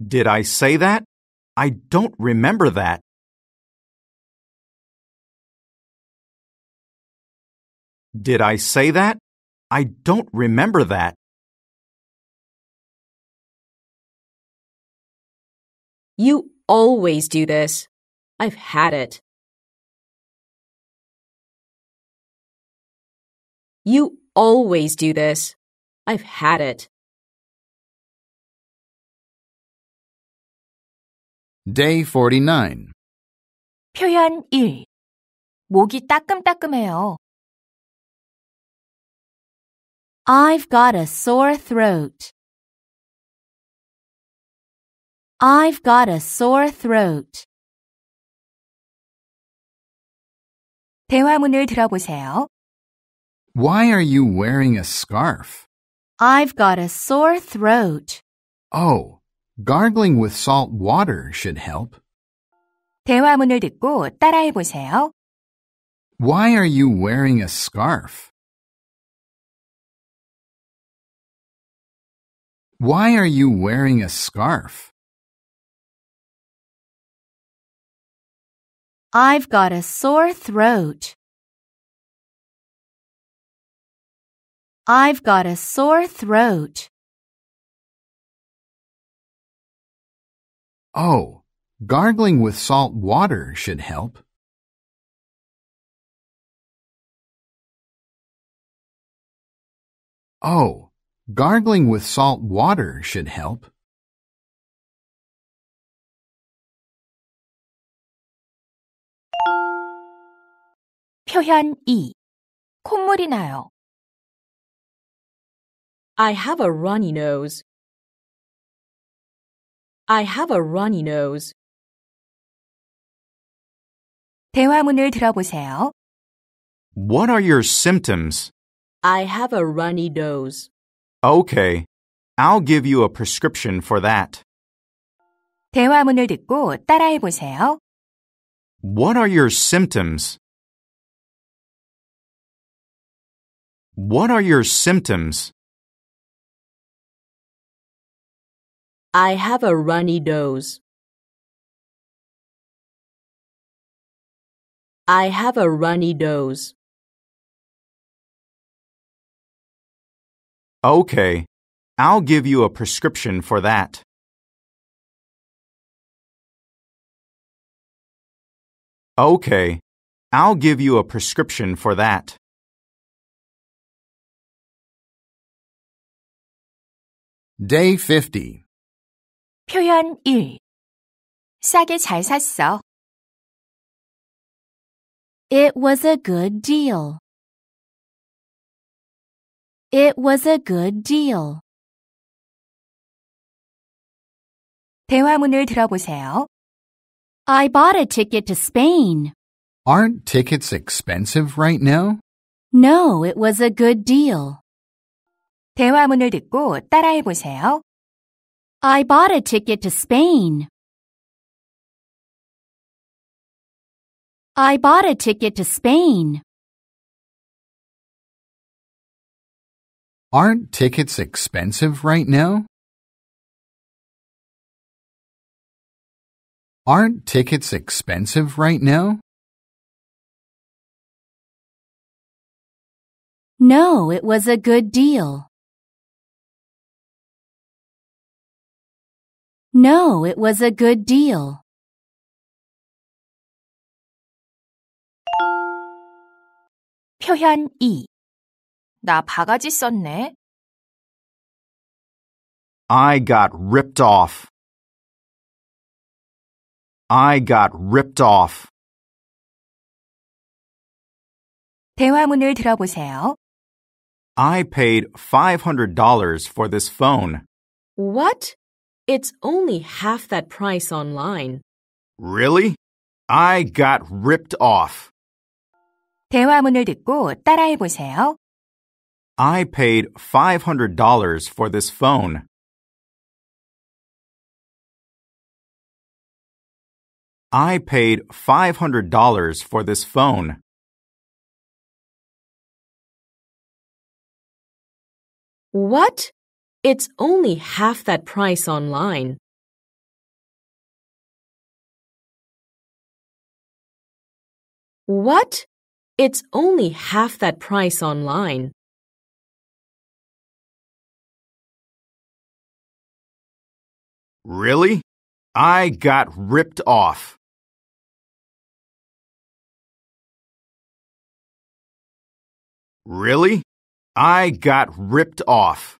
Did I say that? I don't remember that. Did I say that? I don't remember that. You always do this. I've had it. You always do this. I've had it. Day 49. 표현 1. 목이 따끔따끔해요. I've got a sore throat. I've got a sore throat. 대화문을 들어보세요. Why are you wearing a scarf? I've got a sore throat. Oh. Gargling with salt water should help. 대화문을 듣고 따라해 보세요. Why are you wearing a scarf? Why are you wearing a scarf? I've got a sore throat. I've got a sore throat. Oh, gargling with salt water should help. Oh, gargling with salt water should help. 표현 콧물이 나요. I have a runny nose. I have a runny nose. 대화문을 들어보세요. What are your symptoms? I have a runny nose. Okay. I'll give you a prescription for that. 대화문을 듣고 따라해 보세요. What are your symptoms? What are your symptoms? I have a runny nose. I have a runny nose. Okay, I'll give you a prescription for that. Okay, I'll give you a prescription for that. Day 50 표현 1. 싸게 잘 샀어. It was a good deal. It was a good deal. 대화문을 들어보세요. I bought a ticket to Spain. Aren't tickets expensive right now? No, it was a good deal. 대화문을 듣고 따라해 보세요. I bought a ticket to Spain. I bought a ticket to Spain. Aren't tickets expensive right now? Aren't tickets expensive right now? No, it was a good deal. No, it was a good deal. 표현 2. 나 바가지 썼네. I got ripped off. I got ripped off. 대화문을 들어보세요. I paid $500 for this phone. What? It's only half that price online. Really? I got ripped off. 대화문을 듣고 따라해 보세요. I paid $500 for this phone. I paid $500 for this phone. What? It's only half that price online. What? It's only half that price online. Really? I got ripped off. Really? I got ripped off.